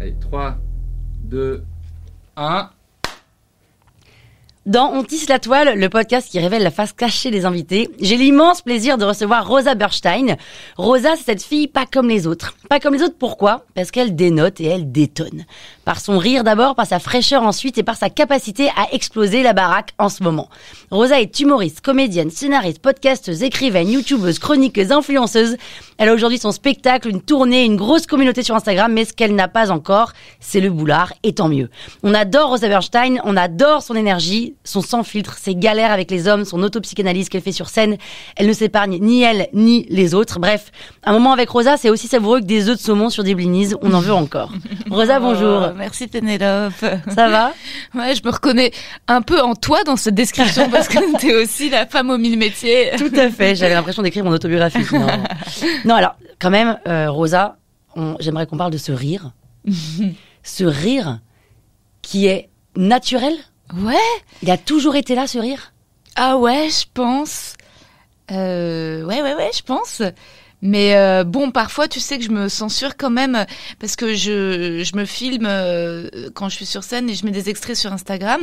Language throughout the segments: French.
Allez, 3, 2, 1. Dans On tisse la toile, le podcast qui révèle la face cachée des invités, j'ai l'immense plaisir de recevoir Rosa Berstein. Rosa, c'est cette fille pas comme les autres. Pas comme les autres, pourquoi Parce qu'elle dénote et elle détonne. Par son rire d'abord, par sa fraîcheur ensuite et par sa capacité à exploser la baraque en ce moment. Rosa est humoriste, comédienne, scénariste, podcasteuse, écrivaine, youtubeuse, chroniqueuse, influenceuse. Elle a aujourd'hui son spectacle, une tournée, une grosse communauté sur Instagram, mais ce qu'elle n'a pas encore, c'est le boulard, et tant mieux. On adore Rosa Bernstein, on adore son énergie, son sans filtre, ses galères avec les hommes, son autopsychanalyse qu'elle fait sur scène. Elle ne s'épargne ni elle, ni les autres. Bref, un moment avec Rosa, c'est aussi savoureux que des œufs de saumon sur des blinis. On en veut encore. Rosa, bonjour. Merci Ténélope. Ça va Ouais, je me reconnais un peu en toi dans cette description parce que tu es aussi la femme au mille métiers. Tout à fait, j'avais l'impression d'écrire mon autobiographie. Non. alors quand même, euh, Rosa, j'aimerais qu'on parle de ce rire. ce rire qui est naturel. Ouais. Il a toujours été là, ce rire. Ah ouais, je pense. Euh, ouais, ouais, ouais, je pense. Mais euh, bon, parfois, tu sais que je me censure quand même parce que je, je me filme euh, quand je suis sur scène et je mets des extraits sur Instagram.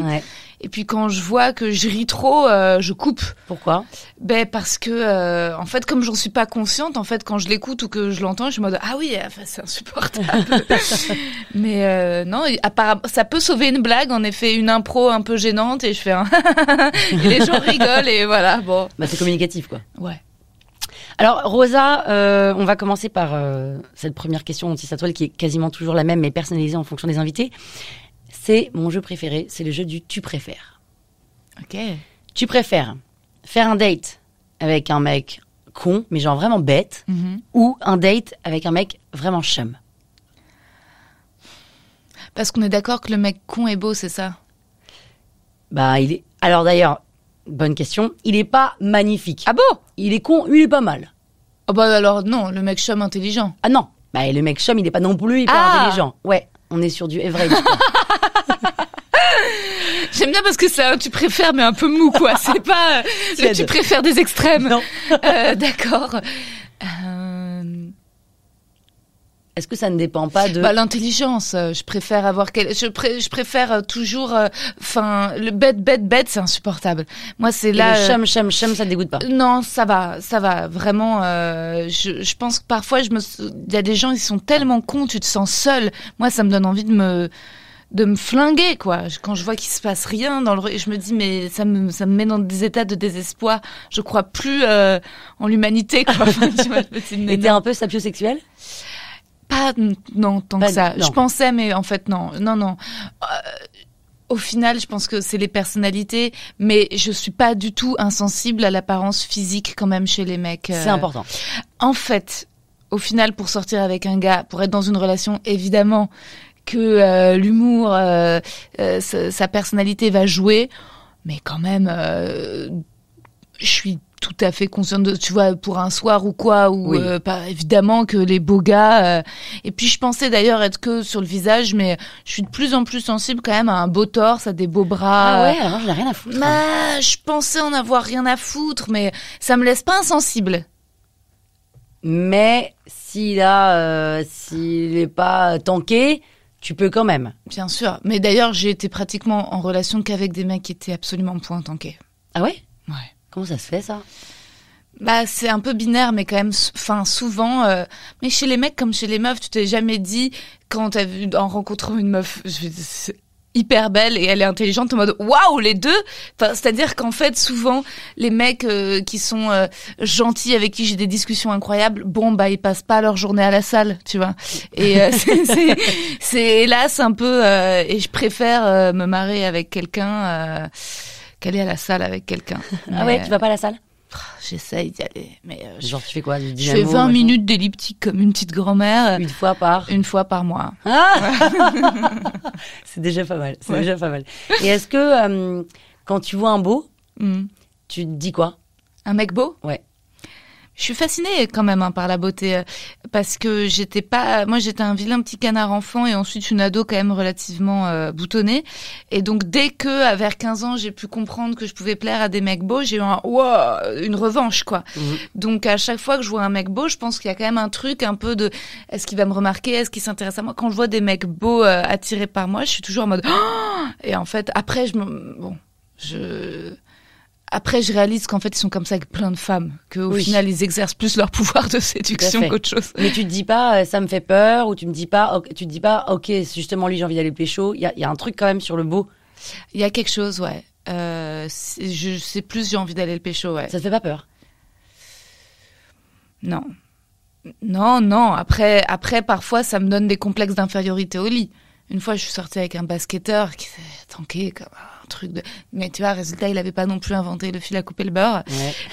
Et puis quand je vois que je ris trop, euh, je coupe. Pourquoi Ben parce que en fait, comme j'en suis pas consciente, en fait, quand je l'écoute ou que je l'entends, je me dis ah oui, enfin, ah, c'est insupportable. Mais non, ça peut sauver une blague, en effet, une impro un peu gênante et je fais un et les gens rigolent et voilà bon. Bah c'est communicatif quoi. Ouais. Alors Rosa, euh, on va commencer par euh, cette première question anti Toile, qui est quasiment toujours la même mais personnalisée en fonction des invités. C'est mon jeu préféré, c'est le jeu du tu préfères. Ok. Tu préfères faire un date avec un mec con, mais genre vraiment bête, mhm. ou un date avec un mec vraiment chum Parce qu'on est d'accord que le mec con est beau, c'est ça Bah, il est. Alors d'ailleurs, Bonne question. Il est pas magnifique. Ah bon Il est con, il est pas mal. Ah bah alors non, le mec chum intelligent. Ah non. Bah le mec chum, il est pas non plus hyper ah intelligent. Ouais, on est sur du average. J'aime bien parce que c'est un tu préfères mais un peu mou quoi. C'est pas tu préfères des extrêmes. Euh, D'accord. Euh, est-ce que ça ne dépend pas de bah, l'intelligence euh, Je préfère avoir quel... je, préfère euh, toujours euh, enfin le bête bête bête c'est insupportable. Moi c'est là le chum chum chum ça dégoûte pas. Non, ça va, ça va vraiment je, je pense que parfois je me il y a des gens ils sont tellement cons, tu te sens seul. Moi ça me donne envie de me de me flinguer quoi quand je vois qu'il se passe rien dans le je me dis mais ça me ça me met dans des états de désespoir je crois plus en l'humanité quoi enfin, tu vois, et t'es un peu sapiosexuel pas non tant que ça. Je pensais, mais en fait non, non, non. Euh, au final, je pense que c'est les personnalités, mais je suis pas du tout insensible à l'apparence physique quand même chez les mecs. Euh. C'est important. En fait, au final, pour sortir avec un gars, pour être dans une relation, évidemment que euh, l'humour, sa, sa, personnalité va jouer, mais quand même, je suis tout à fait consciente de tu vois pour un soir ou quoi ou euh, pas évidemment que les beaux gars euh, et puis je pensais d'ailleurs être que sur le visage mais je suis de plus en plus sensible quand même à un beau torse à des beaux bras ah ouais alors je rien à foutre bah je pensais en avoir rien à foutre mais ça me laisse pas insensible mais s'il a euh, s'il est pas tanké tu peux quand même bien sûr mais d'ailleurs j'ai été pratiquement en relation qu'avec des mecs qui étaient absolument point tankés ah ouais ouais Comment ça se fait ça bah, c'est un peu binaire, mais quand même, fin souvent, euh, mais chez les mecs comme chez les meufs, tu t'es jamais dit, quand t'as vu, en rencontrant une meuf, hyper belle et elle est intelligente en mode waouh les deux enfin, c'est-à-dire qu'en fait souvent les mecs euh, qui sont euh, gentils avec qui j'ai des discussions incroyables bon bah ils passent pas leur journée à la salle tu vois et c'est hélas un peu et je préfère me marrer avec quelqu'un qu'aller à la salle avec quelqu'un. ah ouais, tu vas pas à la salle oh, J'essaye d'y aller, mais euh, genre tu fais quoi Je fais 20 minutes d'elliptique comme une petite grand-mère. Une fois par. Une fois par mois. Ah c'est déjà pas mal. C'est déjà pas mal. Et est-ce que euh, quand tu vois un beau, hmm. tu te dis quoi Un mec beau Ouais. Je suis fascinée quand même hein, par la beauté euh, parce que j'étais pas, moi j'étais un vilain petit canard enfant et ensuite une ado quand même relativement euh, boutonnée et donc dès que à vers 15 ans j'ai pu comprendre que je pouvais plaire à des mecs beaux j'ai eu un wow, une revanche quoi. Mmh. Donc à chaque fois que je vois un mec beau je pense qu'il y a quand même un truc un peu de est-ce qu'il va me remarquer est-ce qu'il s'intéresse à moi quand je vois des mecs beaux euh, attirés par moi je suis toujours en mode et en fait après je me bon je après, je réalise qu'en fait, ils sont comme ça avec plein de femmes, qu'au au final, ils exercent plus leur pouvoir de séduction qu'autre chose. Mais tu te dis pas, euh, ça me fait peur, ou tu me dis pas, tu dis pas, ok, justement, lui, j'ai envie d'aller le pécho. Il y a, un truc quand même sur le beau. Il y a quelque chose, ouais. Euh, je sais plus, j'ai envie d'aller le pécho, ouais. Ça te fait pas peur Non. Non, non. Après, après, parfois, ça me donne des complexes d'infériorité au lit. Une fois, je suis sortie avec un basketteur qui s'est tanké comme ah, truc Mais tu vois, résultat, il n'avait pas non plus inventé le fil à couper le beurre.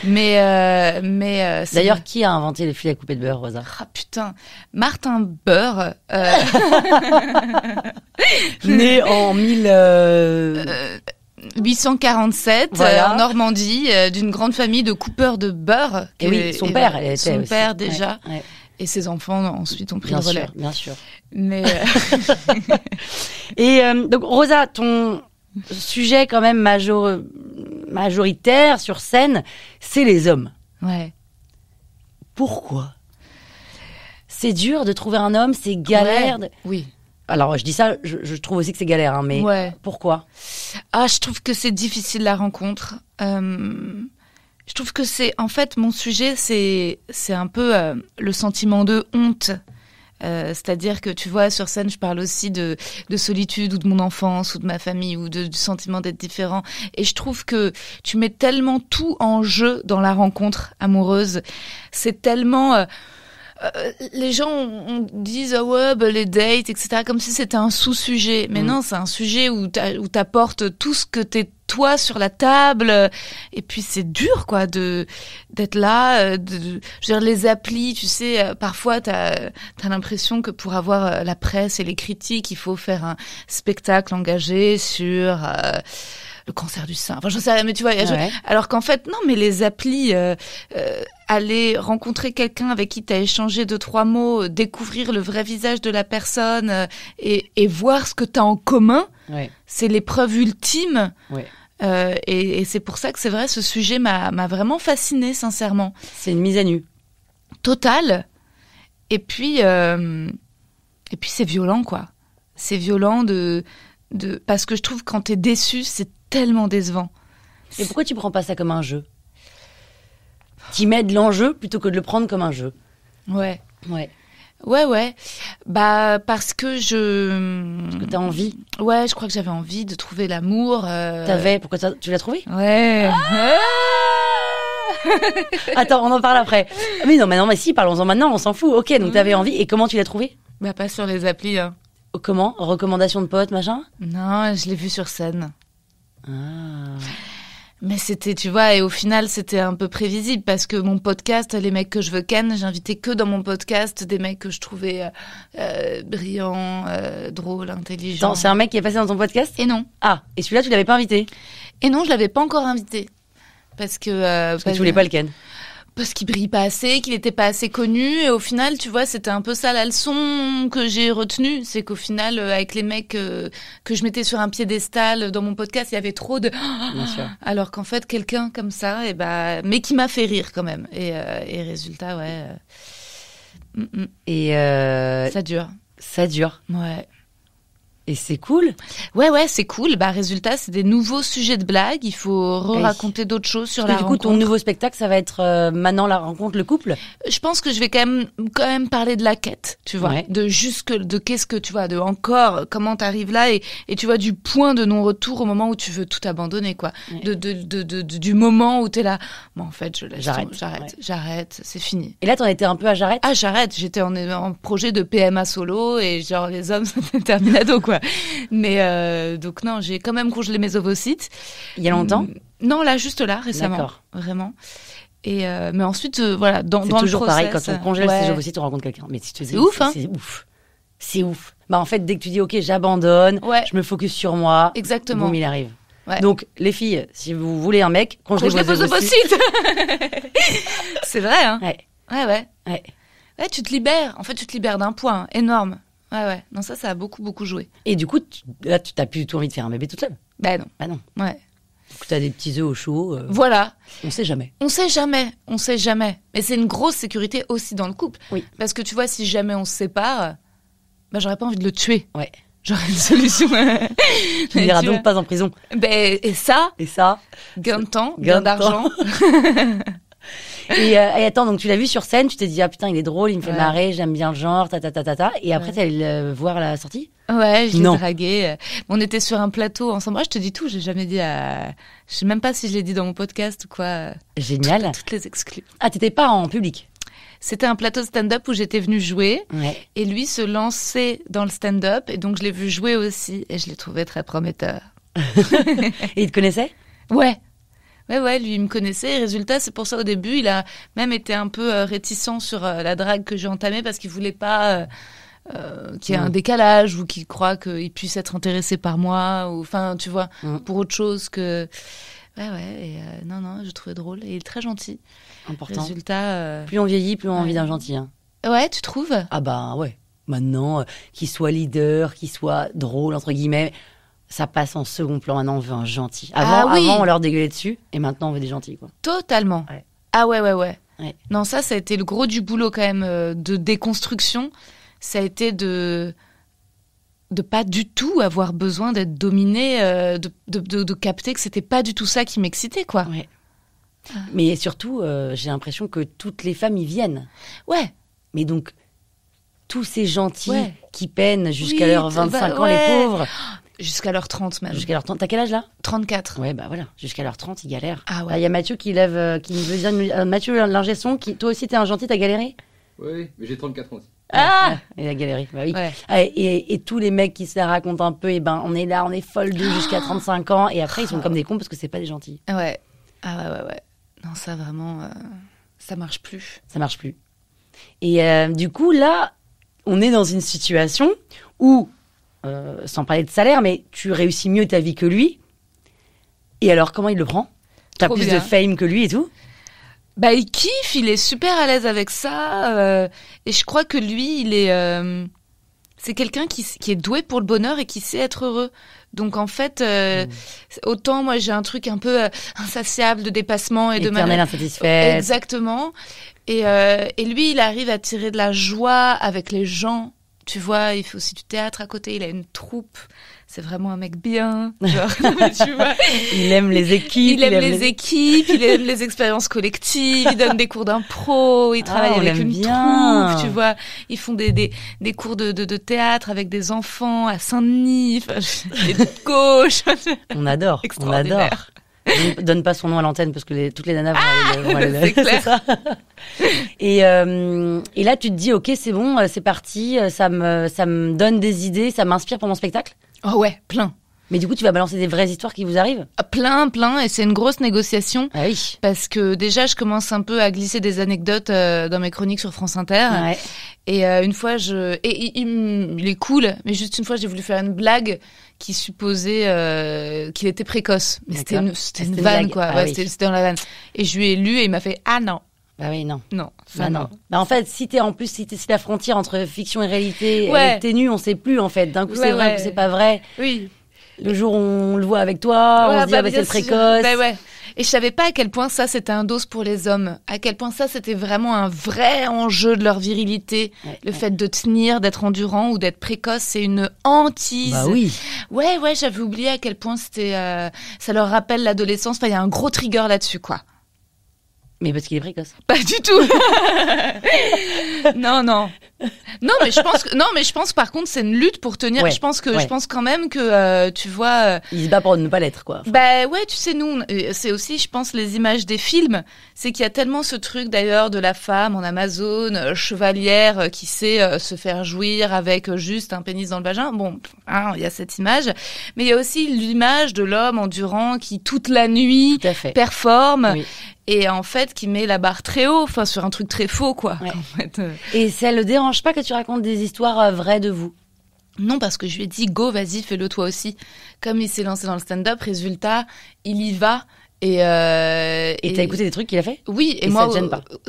Mais. Euh, mais euh, D'ailleurs, qui a inventé le fil à couper le beurre, Rosa Ah putain Martin Beurre. Euh. né en 1847 en Normandie d'une grande famille de coupeurs de beurre. Et oui, son père, ben, était son père déjà. Et ses enfants ensuite ont pris le relais. bien sûr. Mais et donc Rosa, ton sujet quand même major... majoritaire sur scène, c'est les hommes. Ouais. Pourquoi C'est dur de trouver un homme, c'est galère. Oui. Alors, je dis ça, je, trouve aussi que c'est galère, hein, mais pourquoi Ah, je trouve que c'est difficile la rencontre. Euh, je trouve que c'est, en fait, mon sujet, c'est, c'est un peu euh, le sentiment de honte euh, c'est-à-dire que tu vois, sur scène, je parle aussi de, solitude ou de mon enfance ou de ma famille ou du sentiment d'être différent. Et je trouve que tu mets tellement tout en jeu dans la rencontre amoureuse. C'est tellement... Euh, euh, les gens disent ah ouais bah, les dates etc comme si c'était un sous-sujet mais mm. non c'est un sujet où tu apportes tout ce que t'es toi sur la table. Euh, et puis c'est dur, quoi, de d'être là. Euh, de, je les applis, tu sais, euh, parfois t'as as, l'impression que pour avoir la presse et les critiques, il faut faire un spectacle engagé sur le cancer du sein. Enfin, je sais mais tu vois. Alors qu'en fait, non, mais les applis, euh, euh aller rencontrer quelqu'un avec qui tu as échangé deux, trois mots, euh, découvrir le vrai visage de la personne euh, et, et, voir ce que tu as en commun, c'est l'épreuve ultime. et, et c'est pour ça que c'est vrai, ce sujet m'a vraiment fasciné, sincèrement. C'est une mise à nu. Totale. Et puis, et puis c'est violent, quoi. C'est violent de, de, parce que je trouve quand quand t'es déçu, c'est tellement décevant. Et pourquoi tu prends pas ça comme un jeu Tu mets de l'enjeu plutôt que de le prendre comme un jeu. Ouais. Ouais. Ouais, ouais. Bah, parce que je. Parce que t'as envie. Ouais, je crois que j'avais envie de trouver l'amour. Euh. T'avais Pourquoi tu l'as trouvé Ouais. Ah Attends, on en parle après. Ah, mais non, mais non, mais si, parlons-en maintenant, on s'en fout. Ok, donc mm. t'avais envie. Et comment tu l'as trouvé Bah, pas sur les applis. Hein. Comment Recommandation de potes, machin Non, je l'ai vu sur scène. Ah. Mais c'était, tu vois, et au final, c'était un peu prévisible parce que mon podcast, les mecs que je veux ken, j'invitais que dans mon podcast des mecs que je trouvais euh, euh, brillants, euh, drôles, intelligents. C'est un mec qui est passé dans ton podcast Et non. Ah, et celui-là, tu l'avais pas invité Et non, je l'avais pas encore invité. Parce que. que tu voulais pas le ken parce qu'il brille pas assez, qu'il n'était pas assez connu. Et au final, tu vois, c'était un peu ça la leçon que j'ai retenue. C'est qu'au final, euh, avec les mecs euh, que je mettais sur un piédestal dans mon podcast, il y avait trop de... Alors qu'en fait, quelqu'un comme ça, et eh bah, ben, mais qui m'a fait rire quand même. Et, euh, et résultat, ouais. Mm, mm. Et ça dure. Ça dure. Ouais. Et c'est cool. Ouais, ouais, c'est cool. Bah, résultat, c'est des nouveaux sujets de blagues. Il faut raconter d'autres choses sur la rencontre. Du coup, ton nouveau spectacle, ça va être euh, maintenant la rencontre, le couple. Je pense que je vais quand même, quand même parler de la quête, tu vois, de jusque, de qu'est-ce que tu vois, de encore, comment t'arrives là et, tu vois du point de non-retour au moment où tu veux tout abandonner, quoi. De, de, de, du moment où t'es là. Bon, en fait, je j'arrête, j'arrête, j'arrête, c'est fini. Et là, t'en étais un peu à j'arrête. Ah, j'arrête. J'étais en, en projet de PMA solo et genre les hommes, c'était terminado, quoi. Mais euh, donc non, j'ai quand même congelé mes ovocytes. Il y a longtemps mm. Non, là, juste là, récemment. Vraiment. Et euh, mais ensuite, euh, voilà, dans, dans toujours le pareil, quand on congèle ses ovocytes, on rencontre quelqu'un. Mais si c'est ouf, hein C'est ouf. C'est ouf. Bah en fait, dès que tu dis OK, j'abandonne, je me focus sur moi. Exactement. il arrive. Donc, les filles, si vous voulez un mec, congelez vos ovocytes. c'est vrai, hein ouais. ouais. ouais, ouais. tu te libères. En fait, tu te libères d'un point hein, énorme. Ouais, ouais. Non, ça, ça a beaucoup, beaucoup joué. Et du coup, là, tu n'as plus du tout envie de faire un bébé toute seule. ben non. ben non. Ouais. Donc, tu as des petits œufs au chaud. Euh, voilà. On sait jamais. On sait jamais. On sait jamais. Mais c'est une grosse sécurité aussi dans le couple. Oui. Parce que tu vois, si jamais on se sépare, ben j'aurais pas envie de le tuer. Ouais. J'aurais une solution. tu n'iras donc pas en prison. Ben, et ça. Et ça. Gain de temps, gain, gain d'argent. Et, euh, et, attends, donc tu l'as vu sur scène, tu t'es dit ah putain il est drôle, il me fait marrer, j'aime bien le genre, ta ta ta ta ta. Et après tu t'es allé le voir à la sortie. Ouais, je dragué. On était sur un plateau ensemble. Ah, je te dis tout, j'ai jamais dit à. Je sais même pas si je l'ai dit dans mon podcast ou quoi. Génial. Tout, toutes les exclus. Ah, t'étais pas en public. C'était un plateau de stand-up où j'étais venue jouer ouais. et lui se lançait dans le stand-up et donc je l'ai vu jouer aussi et je l'ai trouvé très prometteur. et il te connaissait Ouais, Ouais, ouais, lui, il me connaissait. résultat, c'est pour ça, au début, il a même été un peu euh, réticent sur euh, la drague que j'ai entamée parce qu'il voulait pas euh, qu'il y ait un décalage ou qu'il croit qu'il puisse être intéressé par moi ou, enfin, tu vois, pour autre chose que. Ouais, ouais. non, non, je trouvais drôle. Et il est très gentil. Important. Résultat. Plus on vieillit, plus on a envie d'un gentil. Hein. Ouais, tu trouves Ah, bah, ouais. Maintenant, qu'il soit leader, qu'il soit drôle, entre guillemets ça passe en second plan. Maintenant, on veut un gentil. Ah avant, avant on leur dégueulait dessus, et maintenant, on veut des gentils. Quoi. Totalement. Ah ouais, ouais, ouais, Non, ça, ça a été le gros du boulot quand même euh, de déconstruction. Ça a été de de pas du tout avoir besoin d'être dominé, euh, de, de, de, capter que c'était pas du tout ça qui m'excitait, quoi. Ah. Mais surtout, euh, j'ai l'impression que toutes les femmes y viennent. Ouais. Mais donc, tous ces gentils qui peinent jusqu'à oui, leurs 25 bah, ans, les pauvres. Jusqu'à l'heure 30 même. Jusqu'à l'heure 30. T'as quel âge là 34. Ouais, bah voilà. Jusqu'à l'heure 30, ils galèrent. Ah ouais. Il y a Mathieu qui lève, euh, qui veut dire, euh, Mathieu Lingesson, toi aussi t'es un gentil, t'as galéré Oui, mais j'ai 34 ans aussi. Ah, Et la galerie, bah oui. Ah, et, tous les mecs qui se la racontent un peu, et eh ben on est là, on est folle d'eux ah. jusqu'à 35 ans, et après ils sont ah. comme des cons parce que c'est pas des gentils. Ouais. Ah ouais, ouais, ouais. Non, ça vraiment, euh, ça marche plus. Ça marche plus. Et du coup, là, on est dans une situation où euh, sans parler de salaire, mais tu réussis mieux ta vie que lui. Et alors, comment il le prend T'as plus de fame que lui et tout Bah, il kiffe, il est super à l'aise avec ça. Euh, et je crois que lui, il est. Euh, c'est quelqu'un qui, est doué pour le bonheur et qui sait être heureux. Donc en fait, autant moi j'ai un truc un peu insatiable de dépassement et de Éternel insatisfait. Exactement. et lui, il arrive à tirer de la joie avec les gens tu vois, il fait aussi du théâtre à côté, il a une troupe, c'est vraiment un mec bien. Il aime les équipes. Il, aime, les, équipes, il aime les expériences collectives, il donne des cours d'impro, il ah, travaille avec une bien. troupe, tu vois. Ils font des, cours de, théâtre avec des enfants à Saint-Denis, enfin, de On adore, on adore donne pas son nom à l'antenne parce que toutes les nanas vont aller, Et, et, là, tu te dis, ok, c'est bon, euh, c'est parti, euh, ça me, ça me donne des idées, ça m'inspire pour mon spectacle. Oh ouais, plein. Mais du coup, tu vas balancer des vraies histoires qui vous arrivent ah, Plein, plein. Et c'est une grosse négociation. Ah oui. Parce que déjà, je commence un peu à glisser des anecdotes euh, dans mes chroniques sur France Inter. Ouais. Et euh, une fois, je. Et, il, est cool, mais juste une fois, j'ai voulu faire une blague qui supposait euh, qu'il était précoce. Mais c'était ah, une, vanne, quoi. Ah ouais, C'était dans la vanne. Et je lui ai lu et il m'a fait Ah non. Bah oui, non. Non. Bah non. Bah en fait, si t'es en plus, si, la frontière entre fiction et réalité est ténue, on sait plus en fait. D'un coup, c'est vrai, d'un c'est pas vrai. Oui le jour où on le voit avec toi, on se dit bah, ah précoce. Bah, bah, Et je savais pas à quel point ça c'était un dos pour les hommes, à quel point ça c'était vraiment un vrai enjeu de leur virilité, le fait de tenir, d'être endurant ou d'être précoce, c'est une hantise. oui. Ouais ouais, j'avais oublié à quel point c'était euh, ça leur rappelle l'adolescence, enfin il y a un gros trigger là-dessus quoi. Mais parce qu'il est précoce. Pas du tout. non, non. Non, mais je pense que, non, mais je pense par contre c'est une lutte pour tenir. je pense que je pense quand même que euh, tu vois. Euh, il se bat pour ne pas l'être quoi. Bah ouais, tu sais nous, euh, c'est aussi je pense les images des films. C'est qu'il y a tellement ce truc d'ailleurs de la femme en Amazon chevalière qui sait se faire jouir avec juste un pénis dans le vagin. Bon, hein, il y a cette image, mais il y a aussi l'image de l'homme endurant qui toute la nuit performe oui et en fait qui met la barre très haut, enfin sur un truc très faux quoi. Euh. Et ça le dérange pas que tu racontes des histoires euh, vraies de vous Non parce que je lui ai dit go vas-y fais-le toi aussi. Comme il s'est lancé dans le stand-up, résultat il y va. Et euh, t'as écouté des trucs qu'il a fait Oui, et, moi,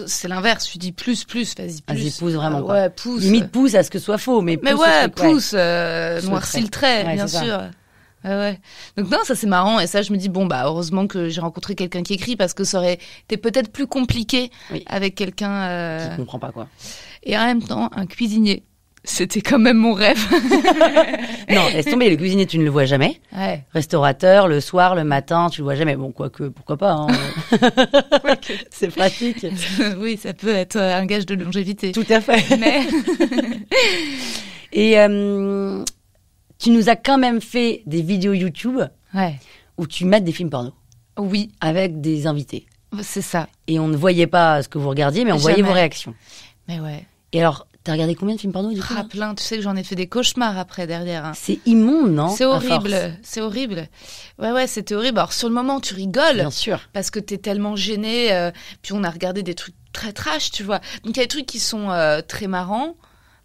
c'est l'inverse. Je lui dis plus, plus, vas-y, ah, plus. Vas-y, pousse vraiment. Quoi. pousse. Limite pousse à ce que ce soit faux, mais. Mais pousse ouais, pousse, euh, trait, bien sûr. Ouais, Donc non, ça c'est marrant et ça je me dis bon bah heureusement que j'ai rencontré quelqu'un qui écrit parce que ça aurait été peut-être plus compliqué avec quelqu'un euh... qui comprend pas quoi. Et en même temps, un cuisinier, c'était quand même mon rêve. non, laisse tomber le cuisinier, tu ne le vois jamais. Restaurateur, le soir, le matin, tu le vois jamais. Bon, quoique, pourquoi pas. Hein. c'est pratique. oui, ça peut être un gage de longévité. Tout à fait. Mais... et euh, tu nous as quand même fait des vidéos YouTube où tu mets des films porno. Oui. Avec des invités. C'est ça. Et on ne voyait pas ce que vous regardiez, mais on voyait vos réactions. Mais ouais. Et alors, t'as regardé combien de films porno du ah, plein. Tu sais que j'en ai fait des cauchemars après derrière. Hein. C'est immonde, non C'est horrible. C'est horrible. Ouais, ouais, c'était horrible. Alors sur le moment, tu rigoles. Bien sûr. Parce que t'es tellement gêné. Euh, puis on a regardé des trucs très trash, tu vois. Donc il y a des trucs qui sont euh, très marrants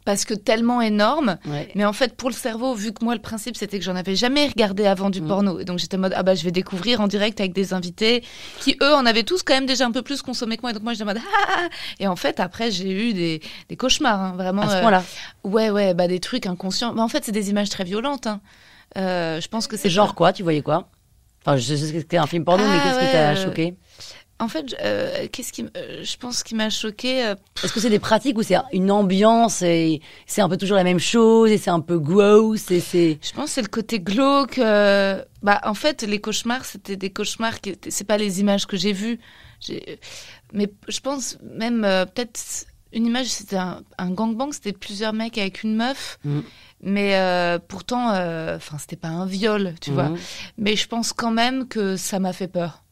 parce que tellement énorme. Mais en fait, pour le cerveau, vu que moi, le principe, c'était que j'en avais jamais regardé avant du mm. porno. Et donc, j'étais en mode, ah bah, je vais découvrir en direct avec des invités qui, eux, en avaient tous quand même déjà un peu plus consommé que moi. Et donc, moi, j'étais en mode, ah, ah, ah, ah. Et en fait, après, j'ai eu des, des cauchemars, hein, vraiment. À ce euh, ouais, ouais, bah, des trucs inconscients. mais en fait, c'est des images très violentes. Hein. Euh, je pense que c'est. Genre quoi Tu voyais quoi Enfin, je sais que c'était un film porno, mais qu'est-ce qui t'a choqué en fait, euh, qu'est-ce qui, euh, je pense, qui m'a choqué. Euh, Est-ce que c'est des pratiques ou c'est une ambiance et c'est un peu toujours la même chose et c'est un peu gross et c'est. Je pense c'est le côté glauque. Bah, en fait, les cauchemars, c'était des cauchemars qui, c'est pas les images que j'ai vues. Mais je pense même peut-être une image, c'était un, gangbang, c'était plusieurs mecs avec une meuf. Mm. Mais pourtant, enfin, c'était pas un viol, tu mm. vois. Mais je pense quand même que ça m'a fait peur.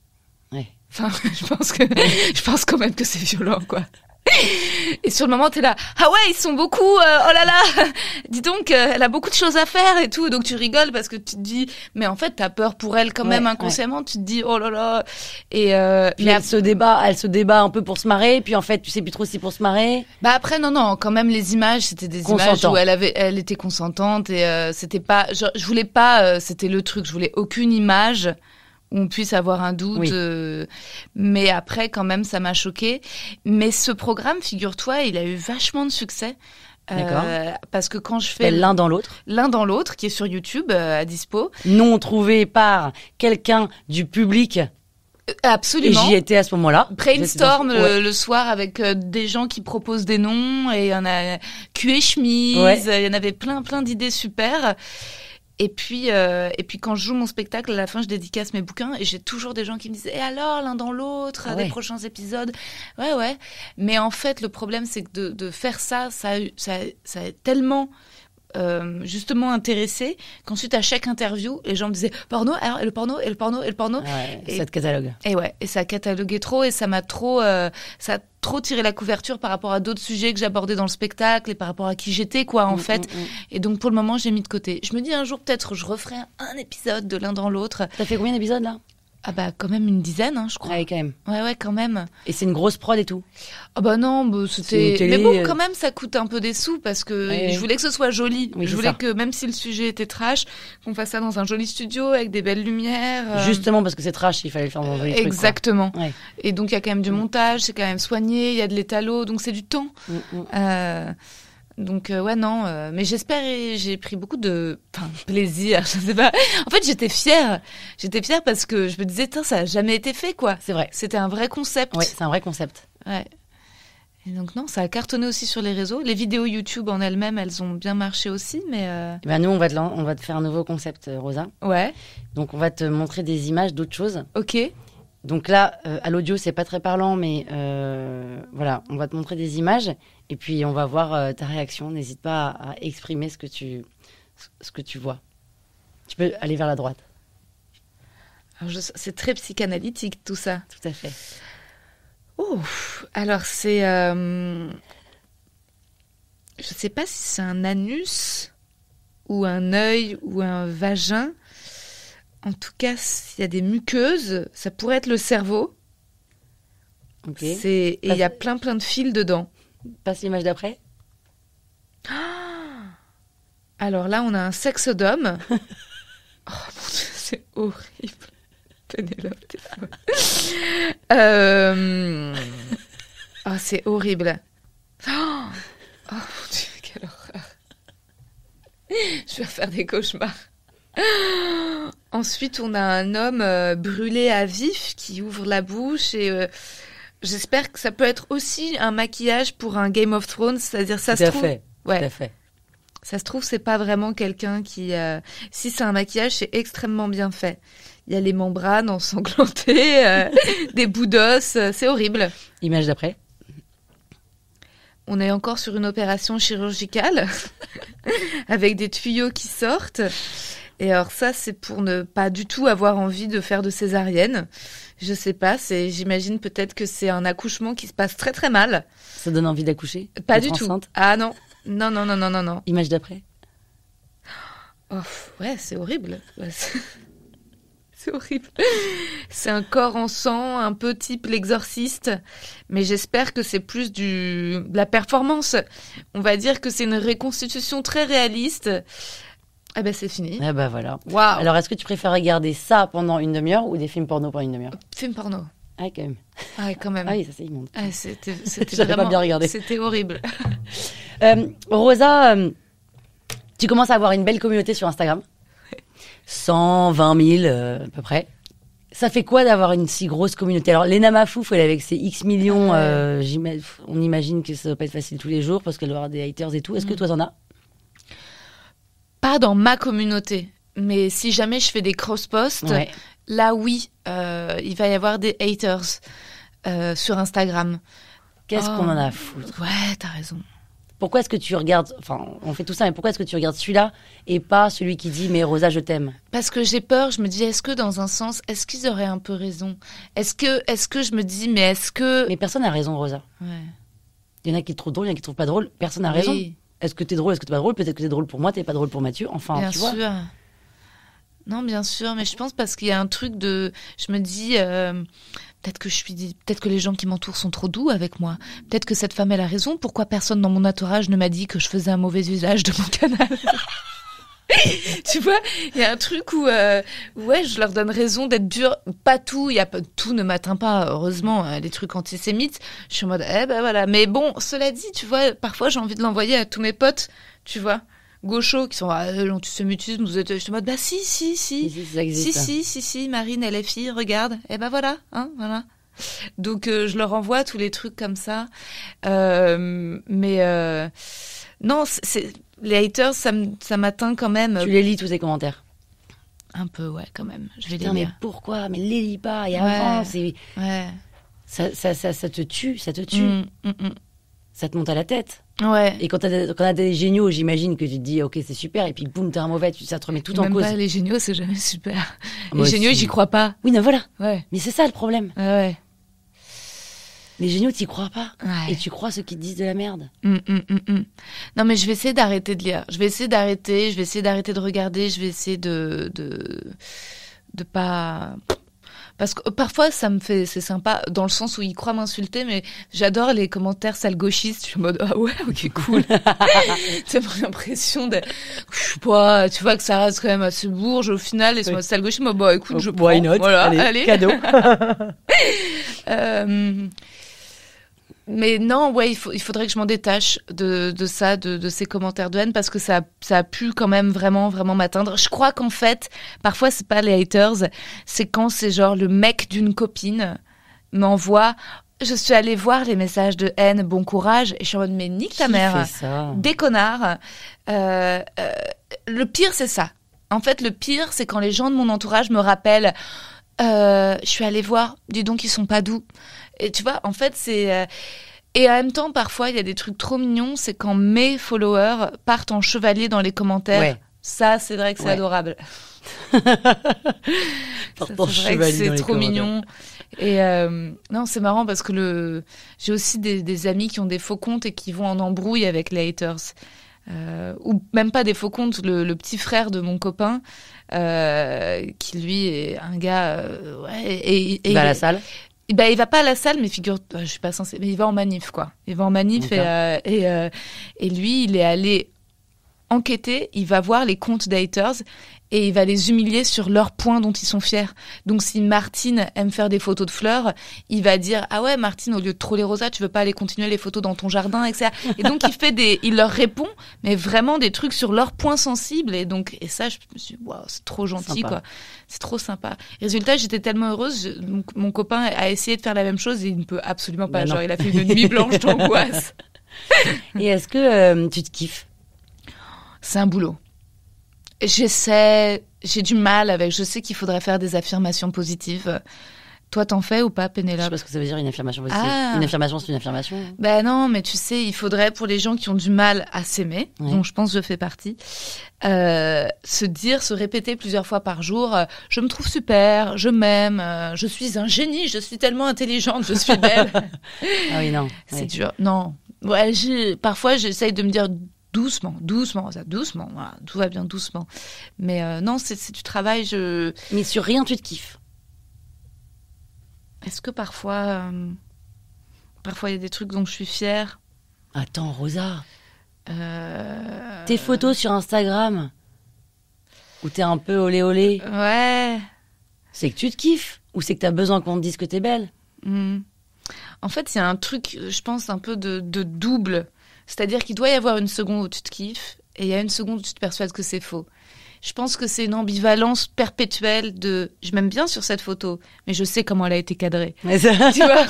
Enfin, je pense que je pense quand même que c'est violent, quoi. Et sur le moment, t'es là, ah ouais, ils sont beaucoup, euh, oh là là, dis donc, euh, elle a beaucoup de choses à faire et tout. Donc tu rigoles parce que tu te dis, mais en fait, t'as peur pour elle quand même inconsciemment. Tu te dis, oh là là. Et euh, puis elle se débat, elle se débat un peu pour se marrer. Puis en fait, tu sais plus trop si pour se marrer. Bah après, non, non, quand même, les images, c'était des images où elle avait, elle était consentante et euh, c'était pas, je, je voulais pas, c'était le truc, je voulais aucune image on puisse avoir un doute. Euh, mais après, quand même, ça m'a choqué. Mais ce programme, figure-toi, il a eu vachement de succès. Euh, parce que quand je fais ben, l'un dans l'autre, l'un dans l'autre qui est sur YouTube euh, à dispo, non trouvé par quelqu'un du public Absolument. J'y étais à ce moment-là. Brainstorm le, soir avec des gens qui proposent des noms et il y en a QE chemise, il y en avait plein plein d'idées super. Et puis, euh, et puis quand je joue mon spectacle, à la fin, je dédicace mes bouquins et j'ai toujours des gens qui me disent Et eh, alors, l'un dans l'autre, ah des prochains épisodes Ouais, ouais. Mais en fait, le problème, c'est que de, faire ça, ça, ça, ça tellement euh, justement intéressé qu'ensuite à chaque interview les gens me disaient porno et ah, le porno et le porno et le porno et ça te catalogue et ouais et ça catalogué trop et ça m'a trop euh, ça a trop tiré la couverture par rapport à d'autres sujets que j'abordais dans le spectacle et par rapport à qui j'étais quoi en mm, fait mm, mm. et donc pour le moment j'ai mis de côté je me dis un jour peut-être je referai un épisode de l'un dans l'autre t'as fait combien d'épisodes là ah bah quand même une dizaine, hein, je crois. ouais, quand même. Ouais, ouais, quand même. Et c'est une grosse prod et tout. Ah bah non, bah, c'était. Mais bon, euh, quand même, ça coûte un peu des sous parce que je voulais que ce soit joli. je voulais que même si le sujet était trash, qu'on fasse ça dans un joli studio avec des belles lumières. Euh. Justement parce que c'est trash, il fallait le faire dans un Exactement. Et donc il y a quand même du mm. montage, c'est quand même soigné, il y a de l'étalot, donc c'est du temps. Mm, mm. Euh, donc euh, ouais non, euh, mais j'espère et j'ai pris beaucoup de plaisir, je sais pas. En fait, j'étais fière. J'étais fière parce que je me disais ça a jamais été fait quoi. C'est vrai. C'était un vrai concept. Oui, c'est un vrai concept. Ouais. Et donc non, ça a cartonné aussi sur les réseaux. Les vidéos YouTube en elles-mêmes, elles ont bien marché aussi, mais. Euh, eh ben, nous, on va, te, on va faire un nouveau concept, Rosa. Ouais. Donc on va te montrer des images d'autres choses. Ok. Donc là, à l'audio, c'est pas très parlant, mais voilà, on va te montrer des images et puis, on va voir euh, ta réaction. N'hésite pas à, exprimer ce que, tu, ce que tu vois. Tu peux aller vers la droite. C'est très psychanalytique tout ça. Tout à fait. Ouf. Alors c'est, euh, je ne sais pas si c'est un anus ou un œil ou un vagin. En tout cas, s'il y a des muqueuses, ça pourrait être le cerveau. Et il y a plein plein de fils dedans passe l'image d'après. Alors là, on a un sexe d'homme. oh mon dieu, c'est horrible. Pénélope, euh, oh, c'est horrible. Oh, mon dieu, quelle horreur. Je vais refaire des cauchemars. Ensuite, on a un homme euh, brûlé à vif qui ouvre la bouche et euh, J'espère que ça peut être aussi un maquillage pour un Game of Thrones, c'est-à-dire ça tout se trouve. Fait, ouais. fait. Ça se trouve, c'est pas vraiment quelqu'un qui. Euh, si c'est un maquillage, c'est extrêmement bien fait. Il y a les membranes ensanglantées, euh, des bouts d'os, euh, c'est horrible. Image d'après. On est encore sur une opération chirurgicale avec des tuyaux qui sortent. Et alors ça, c'est pour ne pas du tout avoir envie de faire de césarienne. Je sais pas, c'est j'imagine peut-être que c'est un accouchement qui se passe très très mal. Ça donne envie d'accoucher Pas du tout. Ah non. Non non non non non non. Image d'après. Oh, ouais, c'est horrible. c'est horrible. C'est un corps en sang, un peu type l'exorciste, mais j'espère que c'est plus du de la performance. On va dire que c'est une reconstitution très réaliste eh ben c'est fini. Eh ben voilà. Alors est-ce que tu préfères regarder ça pendant une demi-heure ou des films porno pendant une demi-heure Films porno. Ah quand même. Ah quand même. Ah oui, ça c'est immonde. Ah, c'était vraiment... C'était horrible. Euh, Rosa, euh, tu commences à avoir une belle communauté sur Instagram. 120 000 euh, à peu près. Ça fait quoi d'avoir une si grosse communauté Alors, Lena Mafouf, elle avec ses X millions, on imagine que ça va pas être facile tous les jours parce qu'elle doit avoir des haters et tout. Est-ce que mm. toi, t'en as pas dans ma communauté, mais si jamais je fais des cross-posts, là oui, euh, il va y avoir des haters euh, sur Instagram. Qu'est-ce qu'on oh. en a à foutre Ouais, t'as raison. Pourquoi est-ce que tu regardes, enfin, on fait tout ça, mais pourquoi est-ce que tu regardes celui-là et pas celui qui dit Mais Rosa, je t'aime Parce que j'ai peur, je me dis Est-ce que dans un sens, est-ce qu'ils auraient un peu raison Est-ce que, est que je me dis Mais est-ce que. Mais personne n'a raison, Rosa. Ouais. Il y en a qui le trouvent drôle, il y en a qui le trouvent pas drôle, personne n'a raison. Est-ce que t'es drôle Est-ce que t'es pas drôle Peut-être que t'es drôle pour moi, t'es pas drôle pour Mathieu. Enfin, bien sûr. Non, bien sûr, mais je pense parce qu'il y a un truc de. Je me dis. Euh, peut-être que je suis, peut-être que les gens qui m'entourent sont trop doux avec moi. Peut-être que cette femme elle a raison. Pourquoi personne dans mon entourage ne m'a dit que je faisais un mauvais usage de mon canal tu vois, il y a un truc où, euh, ouais, je leur donne raison d'être dur. Pas tout, il y a, pas tout ne m'atteint pas, heureusement, hein, les trucs antisémites. Je suis en mode, eh ben voilà. Mais bon, cela dit, tu vois, parfois j'ai envie de l'envoyer à tous mes potes, tu vois gauchos qui sont ah, euh, l'antisémitisme, vous êtes, je suis en mode, bah si, si, si, si, si, si, si, Marine, elle est fille, regarde, eh ben voilà, hein, voilà. Donc euh, je leur envoie tous les trucs comme ça, euh, mais non, c'est les haters, ça m'atteint quand même. Tu les lis tous ces commentaires Un peu, ouais, quand même. Je vais les lire. mais pourquoi Mais les lis pas et ouais, Ouais. Ça, ça, ça, ça, te tue, ça te tue. Mm, mm, mm. Ça te monte à la tête. Ouais. Et quand t'as des géniaux, j'imagine que tu te dis, ok, c'est super, et puis boum, t'es un mauvais, ça te remet tout en en même cause. Pas, les géniaux, c'est jamais super. Ah, les géniaux, j'y crois pas. Oui, non, voilà. Ouais. Mais c'est ça le problème. Ouais. Les géniaux, t'y crois pas. Et tu crois ceux qui disent de la merde. Mm, mm, mm, non, mais je vais essayer d'arrêter de lire. Je vais essayer d'arrêter. Je vais essayer d'arrêter de regarder. Je vais essayer de de de pas. Parce que parfois, ça me fait, c'est sympa, dans le sens où ils croient m'insulter, mais j'adore les commentaires sales gauchistes. Je suis en mode, ah ouais, ok, cool. mon l'impression de, je sais tu vois que ça reste quand même assez bourge au final, et sur oui. sale gauchiste, bah, écoute, je prends. not? Voilà, allez, cadeau. euh, mais non, ouais, il, faudrait que je m'en détache de, ça, de, ces commentaires de haine, parce que ça, ça a pu quand même vraiment, vraiment m'atteindre. Je crois qu'en fait, parfois, c'est pas les haters, c'est quand c'est genre le mec d'une copine m'envoie je suis allée voir les messages de haine, bon courage, et je suis en mode, mais nique ta mère, des connards. Euh, euh, le pire, c'est ça. En fait, le pire, c'est quand les gens de mon entourage me rappellent, euh, je suis allée voir, dis donc, ils sont pas doux. Et tu vois, en fait, c'est. Euh, et en même temps, parfois, il y a des trucs trop mignons, c'est quand mes followers partent en chevalier dans les commentaires. Ça, c'est vrai que c'est adorable. c'est trop mignon. Et euh, non, c'est marrant parce que le... j'ai aussi des, amis qui ont des faux comptes et qui vont en embrouille avec les haters. Euh, ou même pas des faux comptes, le, petit frère de mon copain, qui lui est un gars... ouais, et, va à la salle eh ben, il va pas à la salle, mais figure, euh, je suis pas censé mais il va en manif, quoi. Il va en manif et, euh, et, euh, et, lui, il est allé enquêter, il va voir les comptes d'haters et il va les humilier sur leur point dont ils sont fiers. Donc si Martine aime faire des photos de fleurs, il va dire ah ouais Martine au lieu de trop les rosas, tu veux pas aller continuer les photos dans ton jardin etc. Et donc il fait des, il leur répond mais vraiment des trucs sur leurs points sensibles et donc et ça je me suis waouh c'est trop gentil quoi, c'est trop sympa. Résultat j'étais tellement heureuse, mon, copain a essayé de faire la même chose et il ne peut absolument pas. Bah genre il a fait une nuit blanche d'angoisse. et est-ce que euh, tu te kiffes C'est un boulot. J'essaie, j'ai du mal avec. Je sais qu'il faudrait faire des affirmations positives. Toi, t'en fais ou pas, Pénélope Je sais pas ce que ça veut dire une affirmation positive. Ah. Une affirmation, c'est une affirmation. Hein. Ben non, mais tu sais, il faudrait pour les gens qui ont du mal à s'aimer, dont je pense que je fais partie, euh, se dire, se répéter plusieurs fois par jour euh, je me trouve super, je m'aime, euh, je suis un génie, je suis tellement intelligente, je suis belle. ah oui, non. C'est dur. Non. Ouais, parfois, j'essaye de me dire doucement, doucement, ça, doucement, tout va bien doucement. Mais euh, non, c'est du travail. Je... Mais sur rien, tu te kiffes. Est-ce que parfois, euh, parfois il y a des trucs dont je suis fière Attends, Rosa. Euh, tes photos sur Instagram où t'es un peu olé olé. Ouais. C'est que tu te kiffes ou c'est que t'as besoin qu'on te dise que t'es belle. Hmm. En fait, c'est un truc, je pense, un peu de, de double c'est-à-dire qu'il doit y avoir une seconde où tu te kiffes et il y a une seconde où tu te persuades que c'est faux. Je pense que c'est une ambivalence perpétuelle de je m'aime bien sur cette photo, mais je sais comment elle a été cadrée. tu vois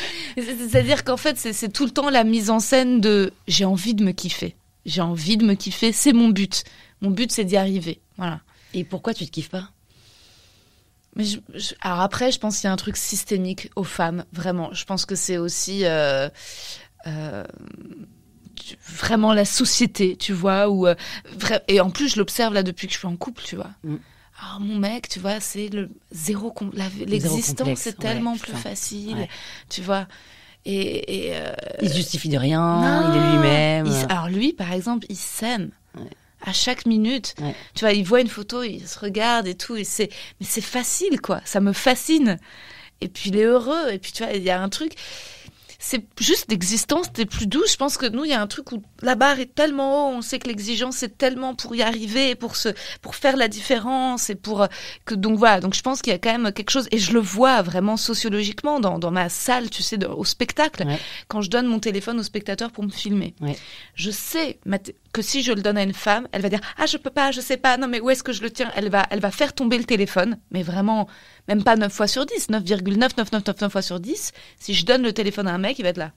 C'est-à-dire qu'en fait, c'est tout le temps la mise en scène de j'ai envie de me kiffer. J'ai envie de me kiffer, c'est mon but. Mon but, c'est d'y arriver. Voilà. Et pourquoi tu te kiffes pas mais alors après, je pense qu'il y a un truc systémique aux femmes, vraiment. Je pense que c'est aussi euh, euh vraiment la société, tu vois. Où, euh, et en plus, je l'observe là depuis que je suis en couple, tu vois. Mm. Ah, mon mec, tu vois, c'est le zéro. L'existence est tellement plus facile, tu vois. Et, euh, il justifie de rien, il est lui-même. Alors lui, par exemple, il s'aime. À chaque minute, tu vois, il voit une photo, il se regarde et tout, et c'est, mais c'est facile quoi. Ça me fascine. Et puis il est heureux. Et puis tu vois, il y a un truc c'est juste l'existence t'es plus doux. Je pense que nous, il y a un truc où la barre est tellement haut, on sait que l'exigence est tellement pour y arriver, pour se, pour faire la différence et pour euh, que donc voilà. Donc je pense qu'il y a quand même quelque chose et je le vois vraiment sociologiquement dans, dans ma salle, tu sais, au spectacle, quand je donne mon téléphone au spectateur pour me filmer, je sais que si je le donne à une femme, elle va dire ah je peux pas, je sais pas, non mais où est-ce que je le tiens Elle va, elle va faire tomber le téléphone, mais vraiment même pas 9 fois sur 10, 9,9999 fois sur 10, si je donne le téléphone à un mec, il va être là.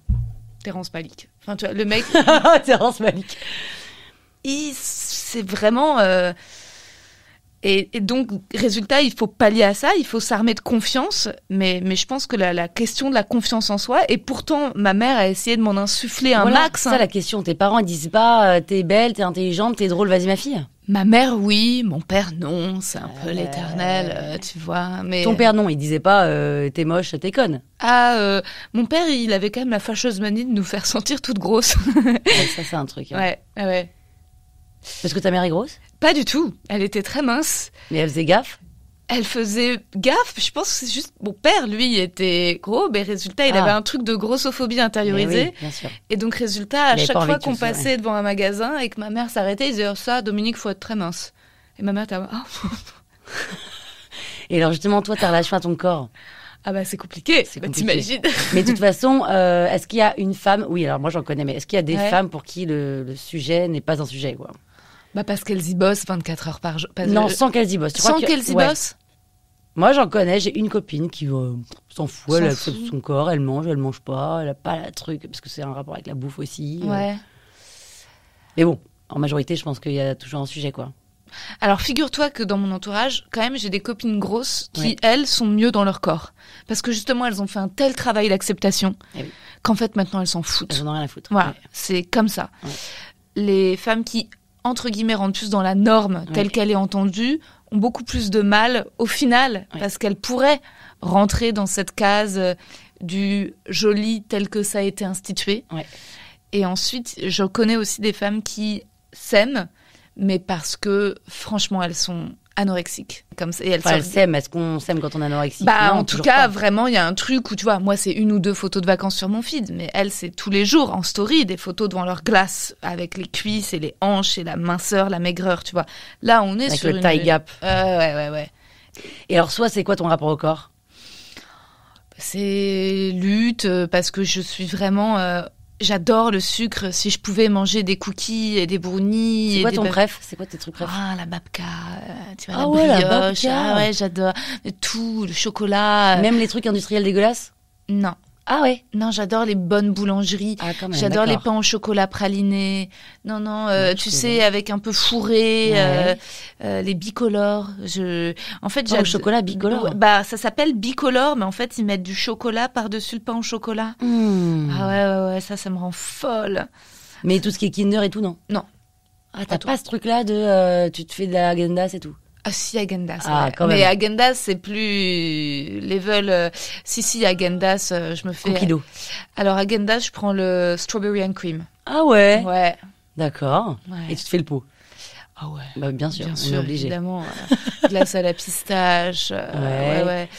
Terence Malik. Enfin, tu vois, le mec. Terence Malik. C'est vraiment. Euh, et, donc, résultat, il faut pallier à ça, il faut s'armer de confiance. Mais, mais je pense que la, question de la confiance en soi, et pourtant, ma mère a essayé de m'en insuffler un max. C'est ça hein. la question. Tes parents, ils disent pas, euh, t'es belle, t'es intelligente, t'es drôle, vas-y ma fille. Ma mère, oui, mon père, non, c'est un ah peu l'éternel, euh, tu vois. Mais... Ton père, non, il disait pas euh, t'es moche, t'es conne. Ah, euh, mon père, il avait quand même la fâcheuse manie de nous faire sentir toutes grosses. ça, c'est un truc. Hein. Ouais, ouais. Parce que ta mère est grosse Pas du tout, elle était très mince. Mais elle faisait gaffe elle faisait gaffe. Je pense que c'est juste mon père, lui, était gros, mais résultat, il ah. avait un truc de grossophobie intériorisée. Et donc, résultat, à chaque fois qu'on passait devant un magasin et que ma mère s'arrêtait, il disait oh, ça, Dominique, faut être très mince. Et ma mère était ah. Et alors, justement, toi, tu relation à ton corps ah bah c'est compliqué, bah, t'imagines. mais de toute façon, euh, est-ce qu'il y a une femme, oui alors moi j'en connais, mais est-ce qu'il y a des femmes pour qui le, sujet n'est pas un sujet bah parce qu'elles y bossent 24 heures par jour. Non, sans qu'elles y bossent. sans qu'elles y bossent Moi, j'en connais. J'ai une copine qui euh, s'en fout. Elle son corps, elle mange, elle mange pas. Elle a pas la truc, parce que c'est un rapport avec la bouffe aussi. Euh. Ouais. Mais bon, en majorité, je pense qu'il y a toujours un sujet, quoi. Alors figure-toi que dans mon entourage, quand même, j'ai des copines grosses qui, elles, sont mieux dans leur corps. Parce que justement, elles ont fait un tel travail d'acceptation eh qu'en fait, maintenant, elles s'en foutent. Elles n'en ont rien à foutre. Voilà, c'est comme ça. Les femmes qui entre guillemets, rentre plus dans la norme telle qu'elle est entendue, ont beaucoup plus de mal au final, parce qu'elles pourraient rentrer dans cette case euh, du joli tel que ça a été institué. Et ensuite, je connais aussi des femmes qui s'aiment, mais parce que franchement, elles sont anorexique. Comme elle, s'aime. Est-ce qu'on s'aime quand on est anorexique Bah, en tout cas, vraiment, il y a un truc où tu vois, moi, c'est une ou deux photos de vacances sur mon feed, mais elle, c'est tous les jours en story des photos devant leur glace avec les cuisses et les hanches et la minceur, la maigreur, tu vois. Là, on est avec sur le taille gap. ouais, ouais, ouais. Et alors, soit c'est quoi ton rapport au corps C'est lutte euh, parce que je suis vraiment euh, J'adore le sucre. Si je pouvais manger des cookies et des brownies. C'est quoi ton bref C'est quoi tes trucs bref Ah, la babka. Euh, tu ah la ouais, La Ah ouais, j'adore. Tout, le chocolat. Même les trucs industriels dégueulasses Non. Ah ouais, non, j'adore les bonnes boulangeries. Ah, j'adore les pains au chocolat pralinés. Non, non, euh, tu sais, avec un peu fourré, euh, euh, les bicolores. Je, en fait, j'ai Au chocolat bicolore. Bah, ça s'appelle bicolore, mais en fait, ils mettent du chocolat par-dessus le pain au chocolat. Hmm. Ah ouais, ouais, ouais, ça, ça me rend folle. Mais tout ce qui est Kinder et tout, non Non. Ah, t'as pas ce truc-là de tu te fais de la agenda, c'est tout ah si, Agendas. Ah, Mais Agendas, c'est plus level. Euh, si si, Agendas, euh, je me fais. kilo dough. alors Agendas, je prends le strawberry and cream. Ah ouais. Ouais. D'accord. Et tu te fais le pot. Ah ouais. Bah, bien sûr. Bien sûr, est obligé. évidemment. glace euh, à la pistache. ouais. ouais.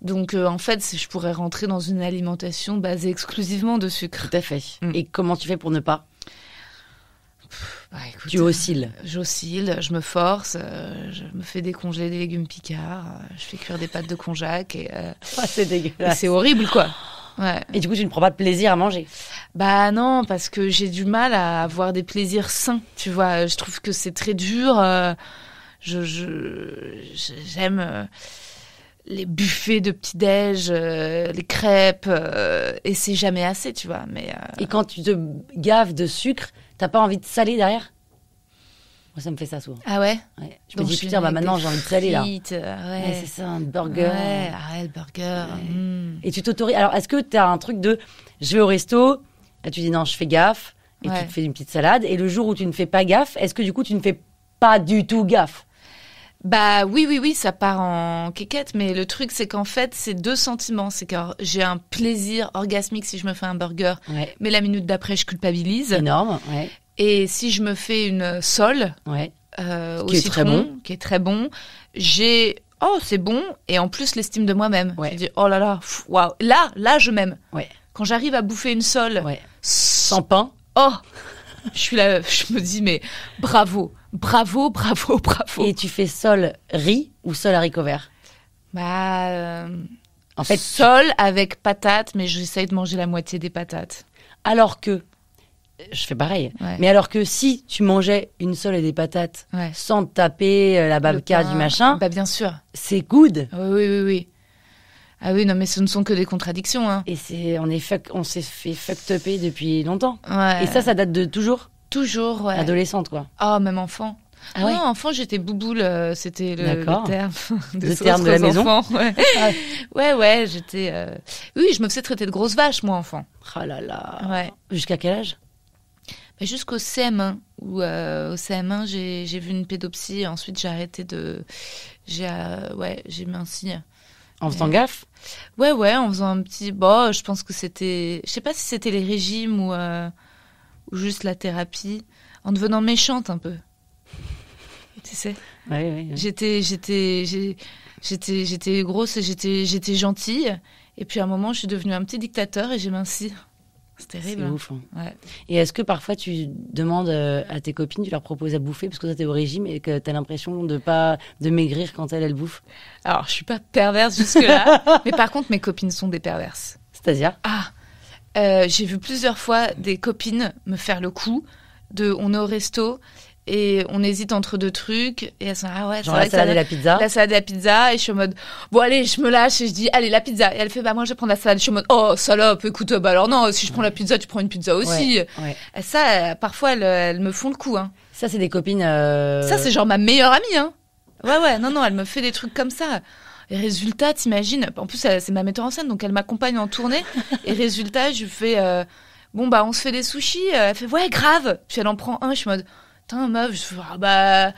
Donc en fait, je pourrais rentrer dans une alimentation basée exclusivement de sucre. Tout à fait. Mm. Et comment tu fais pour ne pas bah, tu oscilles. Euh, j'oscille, je me force, euh, je me fais décongeler des légumes picards, euh, je fais cuire des pâtes de conjac et ah, c'est dégueulasse. C'est horrible quoi. Et du coup, tu ne prends pas de plaisir à manger Bah non, parce que j'ai du mal à avoir des plaisirs sains. Tu vois, je trouve que c'est très dur. je j'aime les buffets de petit déj, les crêpes, et c'est jamais assez, tu vois. Mais et quand tu te gaves de sucre, T'as pas envie de saler derrière Moi, ça me fait ça souvent. Ah ouais, Je me dis, putain, bah maintenant, j'ai envie de saler là. Euh, c'est ça, un burger. Ouais, ah burger. Hmm. Et tu t'autorises. Alors, est-ce que t'as un truc de je vais au resto, là, tu dis non, je fais gaffe, et tu te fais une petite salade, et le jour où tu ne fais pas gaffe, est-ce que du coup, tu ne fais pas du tout gaffe bah oui, oui, oui, ça part en quéquette, mais le truc, c'est qu'en fait, c'est deux sentiments. C'est que j'ai un plaisir orgasmique si je me fais un burger, mais la minute d'après, je culpabilise. Énorme, Et si je me fais une sole, ouais. Euh, qui est très bon. qui est très bon, j'ai oh c'est bon et en plus l'estime de moi-même. Je dis oh là là, waouh, là là je m'aime. Ouais. Quand j'arrive à bouffer une sole, sans pain, oh je suis là, je me dis, mais bravo, bravo, bravo, bravo. Et tu fais sol riz ou sol haricot vert Bah. Euh, en fait. Sol avec patates, mais j'essaye de manger la moitié des patates. Alors que. Je fais pareil. Mais alors que si tu mangeais une seule et des patates sans taper euh, la babka du machin. Bah, bien sûr. C'est good. oui, oui. oui. Ah oui, non, mais ce ne sont que des contradictions. Hein. Et c'est, on est on s'est fait fucked depuis longtemps. Et ça, ça date de toujours Toujours, ouais. Adolescente, quoi. Ah, même enfant. Ah ouais. enfant, j'étais bouboule, euh, c'était le, terme de, le terme de la maison. Ah ouais, ouais, j'étais. Euh, oui, je me faisais traiter de grosse vache, moi, enfant. Ah oh là là. Ouais. Jusqu'à quel âge bah, Jusqu'au CM1, où euh, au CM1, j'ai vu une pédopsie. Ensuite, j'ai arrêté de. J'ai ouais, j'ai signe. En faisant gaffe Ouais, ouais, en faisant un petit. Bon, bah, je pense que c'était. Je sais pas si c'était les régimes ou, euh, ou, juste la thérapie. En devenant méchante un peu. tu sais ouais, ouais, J'étais, j'étais, j'étais, j'étais grosse, j'étais, j'étais gentille. Et puis à un moment, je suis devenue un petit dictateur et j'ai minci. C'est terrible. Hein. ouf. Hein. Et est-ce que parfois tu demandes euh, à tes copines, tu leur proposes à bouffer parce que toi t'es au régime et que t'as l'impression de pas de maigrir quand elles elles bouffent Alors je suis pas perverse jusque là, mais par contre mes copines sont des perverses. C'est-à-dire Ah, euh, j'ai vu plusieurs fois des copines me faire le coup de on est au resto et on hésite entre deux trucs et elles dit ah ouais genre la salade et la pizza la salade et la pizza et je suis en mode bon allez je me lâche et je dis allez la pizza et elle fait bah moi je vais prendre la salade je suis en mode oh salope écoute bah alors non si je prends la pizza tu prends une pizza aussi Et ça parfois elles, me font le coup hein ça c'est des copines euh, ça c'est genre ma meilleure amie hein ouais ouais non non elle me fait des trucs comme ça et résultat t'imagines en plus c'est ma metteur en scène donc elle m'accompagne en tournée et résultat je fais euh, bon bah on se fait des sushis elle fait ouais grave puis elle en prend un je suis en mode Putain, meuf, je... ah, bah.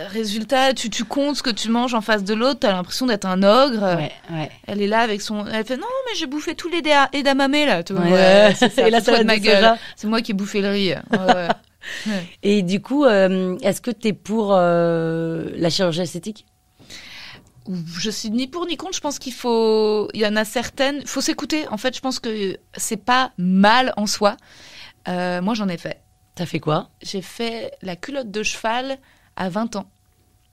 Résultat, tu, comptes ce que tu manges en face de l'autre, t'as l'impression d'être un ogre. Ouais, ouais. Elle est là avec son. Elle fait non, mais j'ai bouffé tous les déa et là. ouais, c'est ça, ma gueule. C'est moi qui ai bouffé le riz. Ouais, et du coup, euh, est-ce que t'es pour euh, la chirurgie esthétique je suis ni pour ni contre. Je pense qu'il faut, il y en a certaines, faut s'écouter. En fait, je pense que c'est pas mal en soi. Euh, moi, j'en ai fait. T'as fait quoi J'ai fait la culotte de cheval à 20 ans.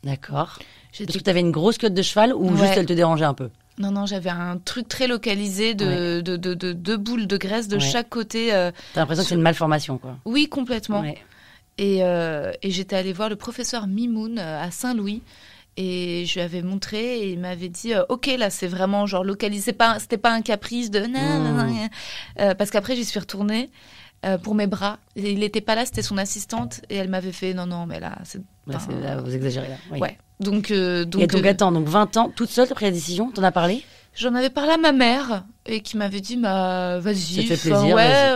D'accord. Parce que t'avais une grosse culotte de cheval ou juste elle te dérangeait un peu non, non, j'avais un truc très localisé de, de, deux boules de graisse de chaque côté. Euh, T'as l'impression que c'est une malformation, quoi. Oui, complètement. Euh, et, j'étais allée voir le professeur Mimoun euh, à Saint-Louis. Et je lui avais montré et il m'avait dit Ok, là, c'est vraiment genre localisé. Pas, C'était pas un caprice de. Nan, mmh. parce qu'après, j'y suis retournée. Euh, pour mes bras. il n'était pas là, c'était son assistante, et elle m'avait fait non, non, mais là, c'est. vous exagérez là. Donc, euh, et donc euh, attends, 20 ans, toute seule, tu as pris la décision, t'en as parlé J'en avais parlé à ma mère et qui m'avait dit ma bah, vas-y ouais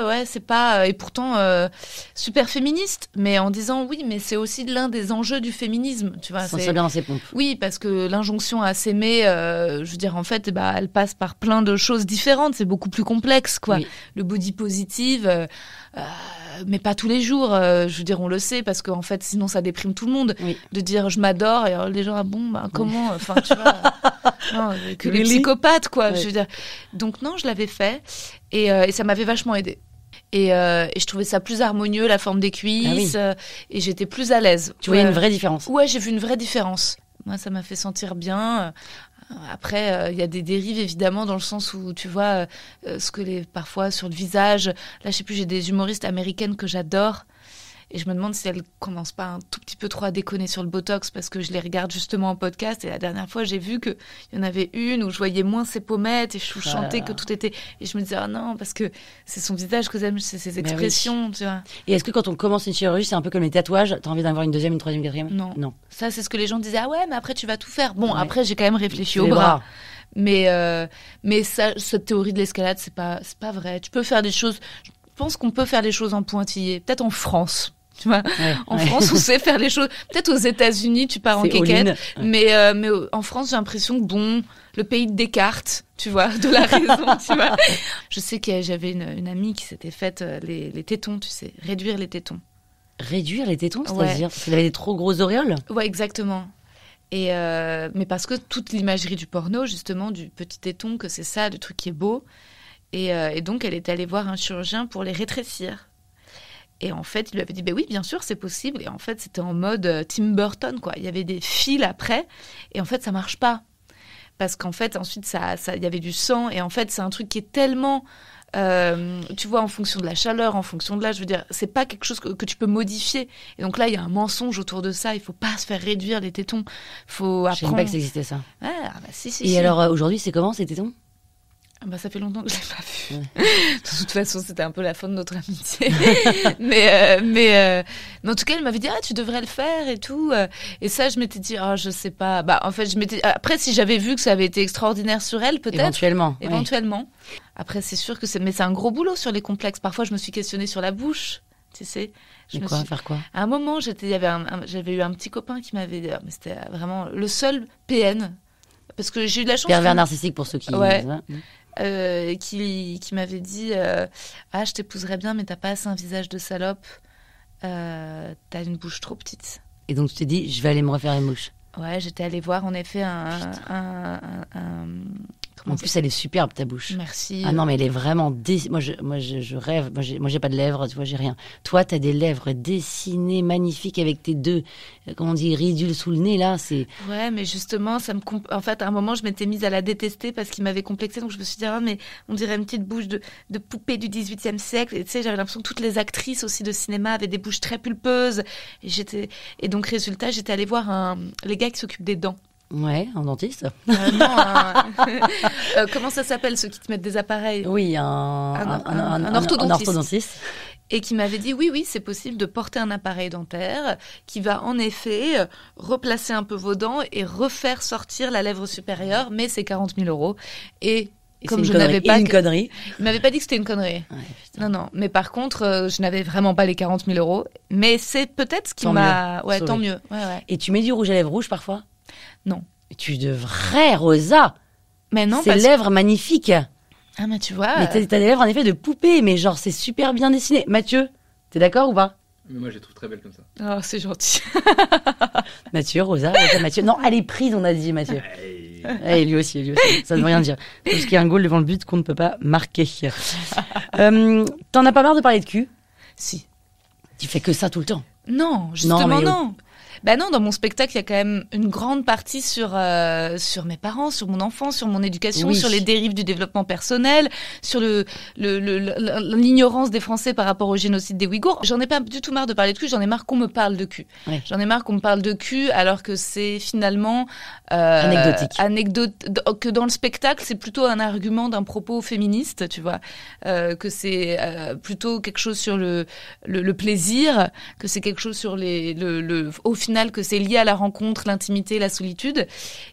ouais c'est pas euh, et pourtant euh, super féministe mais en disant oui mais c'est aussi l'un des enjeux du féminisme tu vois c'est bien ses pompes oui parce que l'injonction à s'aimer euh, je veux dire en fait bah elle passe par plein de choses différentes c'est beaucoup plus complexe quoi le body positive euh, mais pas tous les jours. Euh, je veux dire, on le sait parce qu'en fait, sinon, ça déprime tout le monde de dire je m'adore et les gens ah bon, bah, comment, euh, enfin, tu vois, que les psychopathes quoi. Je veux dire. Donc non, je l'avais fait et, ça m'avait vachement aidé. Et, je trouvais ça plus harmonieux, la forme des cuisses, ah et j'étais plus à l'aise. Tu voyais une vraie différence. Ouais, j'ai vu une vraie différence. Moi, ça m'a fait sentir bien. Après, euh, il y a des dérives évidemment dans le sens où tu vois euh, ce que les parfois sur le visage. Là, je sais plus, j'ai des humoristes américaines que j'adore et je me demande si elle commence pas un tout petit peu trop à déconner sur le Botox parce que je les regarde justement en podcast. Et la dernière fois, j'ai vu qu'il y en avait une où je voyais moins ses pommettes et je ah. chantais que tout était. Et je me disais, ah non, parce que c'est son visage que j'aime, c'est ses expressions, tu vois. Et est-ce que quand on commence une chirurgie, c'est un peu comme les tatouages, t'as envie d'en avoir une deuxième, une troisième, une quatrième Non. Non. Ça, c'est ce que les gens disaient, ah ouais, mais après, tu vas tout faire. Bon, après, j'ai quand même réfléchi au bras. Mais euh, mais cette théorie de l'escalade, c'est pas pas vrai. Tu peux faire des choses. Je pense qu'on peut faire les choses en pointillés. peut-être en France. Tu vois, en France, on sait faire les choses. Peut-être aux États-Unis, tu pars en quéquette, mais euh, en France, j'ai l'impression que bon, le pays de Descartes, tu vois, de la raison, tu vois. Je sais que j'avais une, amie qui s'était faite euh, les, tétons, tu sais, réduire les tétons. Réduire les tétons, c'est-à-dire qu'elle avait des trop gros auréoles. Ouais, exactement. Et euh, mais parce que toute l'imagerie du porno, justement, du petit téton, que c'est ça, du truc qui est beau, euh, et, donc, elle est allée voir un chirurgien pour les rétrécir. Et en fait, il lui avait dit, ben oui, bien sûr, c'est possible. Et en fait, c'était en mode euh, Tim Burton, quoi. Il y avait des fils après, et en fait, ça marche pas. Parce qu'en fait, ensuite, ça, il y avait du sang, et en fait, c'est un truc qui est tellement, euh, tu vois, en fonction de la chaleur, en fonction de l'âge, je veux dire, c'est pas quelque chose que, tu peux modifier. Et donc là, il y a un mensonge autour de ça. Il faut pas se faire réduire les tétons. Faut apprendre. Je pas que ça existait ça. Ah, bah si, si. Et alors, aujourd'hui, c'est comment ces tétons ah bah ça fait longtemps que je l'ai pas vu. de toute façon, c'était un peu la fin de notre amitié. mais euh, euh, mais, en tout cas, elle m'avait dit ah tu devrais le faire et tout. Euh, et ça, je m'étais dit oh je sais pas. Bah en fait, je m'étais après si j'avais vu que ça avait été extraordinaire sur elle, peut-être. Éventuellement. Éventuellement. Après, c'est sûr que c'est mais c'est un gros boulot sur les complexes. Parfois, je me suis questionnée sur la bouche. Tu sais, je suis... faire quoi À un moment, j'étais, j'avais eu un petit copain qui m'avait, mais c'était vraiment le seul PN parce que j'ai eu de la chance. Pervers narcissique pour ceux qui. Ouais. Hein. Euh, qui, m'avait dit euh, Ah, je t'épouserais bien, mais t'as pas assez un visage de salope. Euh, t'as une bouche trop petite. Et donc tu t'es dit Je vais aller me refaire une mouche. Ouais, j'étais allée voir en effet un, un, en plus, elle est superbe, ta bouche. Merci. Ah non, mais elle est vraiment. Dé... Moi, je, moi je, rêve. Moi, j'ai pas de lèvres, tu vois, j'ai rien. Toi, t'as des lèvres dessinées, magnifiques, avec tes deux, euh, comment on dit, ridules sous le nez, là. c'est... Ouais, mais justement, ça me. En fait, à un moment, je m'étais mise à la détester parce qu'il m'avait complexé. Donc, je me suis dit, ah, mais on dirait une petite bouche de, de poupée du XVIIIe siècle. Et tu sais, j'avais l'impression que toutes les actrices aussi de cinéma avaient des bouches très pulpeuses. Et, j'étais... et donc, résultat, j'étais allée voir un... les gars qui s'occupent des dents. Ouais, un dentiste. Euh, euh, comment ça s'appelle ceux qui te mettent des appareils Oui, un, orthodontiste. Et qui m'avait dit oui, oui, c'est possible de porter un appareil dentaire qui va en effet replacer un peu vos dents et refaire sortir la lèvre supérieure, mais c'est 40 000 euros. Et comme je n'avais pas une connerie. Il m'avait pas dit que c'était une connerie. non, non. Mais par contre, euh, je n'avais vraiment pas les 40 000 euros. Mais c'est peut-être ce qui m'a. Ouais, tant mieux. Et tu mets du rouge à lèvres rouge parfois non. tu devrais, Rosa. Mais non, lèvres magnifiques. Ah, mais tu vois. Mais t'as, des lèvres en effet de poupée, mais genre c'est super bien dessiné. Mathieu, t'es d'accord ou pas mais moi, je les trouve très belles comme ça. Oh, c'est gentil. Mathieu, Rosa, Mathieu. Non, elle est prise, on a dit, Mathieu. Hey. Hey, lui aussi, lui aussi. Ça ne veut rien dire. Parce qu'il y a un goal devant le but qu'on ne peut pas marquer. Euh, t'en as pas marre de parler de cul Si. Tu fais que ça tout le temps Non, justement non. non. Ben non, dans mon spectacle, il y a quand même une grande partie sur euh, sur mes parents, sur mon enfant, sur mon éducation, sur les dérives du développement personnel, sur le l'ignorance des Français par rapport au génocide des Ouïghours. J'en ai pas du tout marre de parler de cul, j'en ai marre qu'on me parle de cul. J'en ai marre qu'on me parle de cul alors que c'est finalement euh, anecdotique. Anecdote oh, que dans le spectacle, c'est plutôt un argument d'un propos féministe, tu vois, euh, que c'est euh, plutôt quelque chose sur le le, plaisir, que c'est quelque chose sur les le, le au final que c'est lié à la rencontre, l'intimité, la solitude.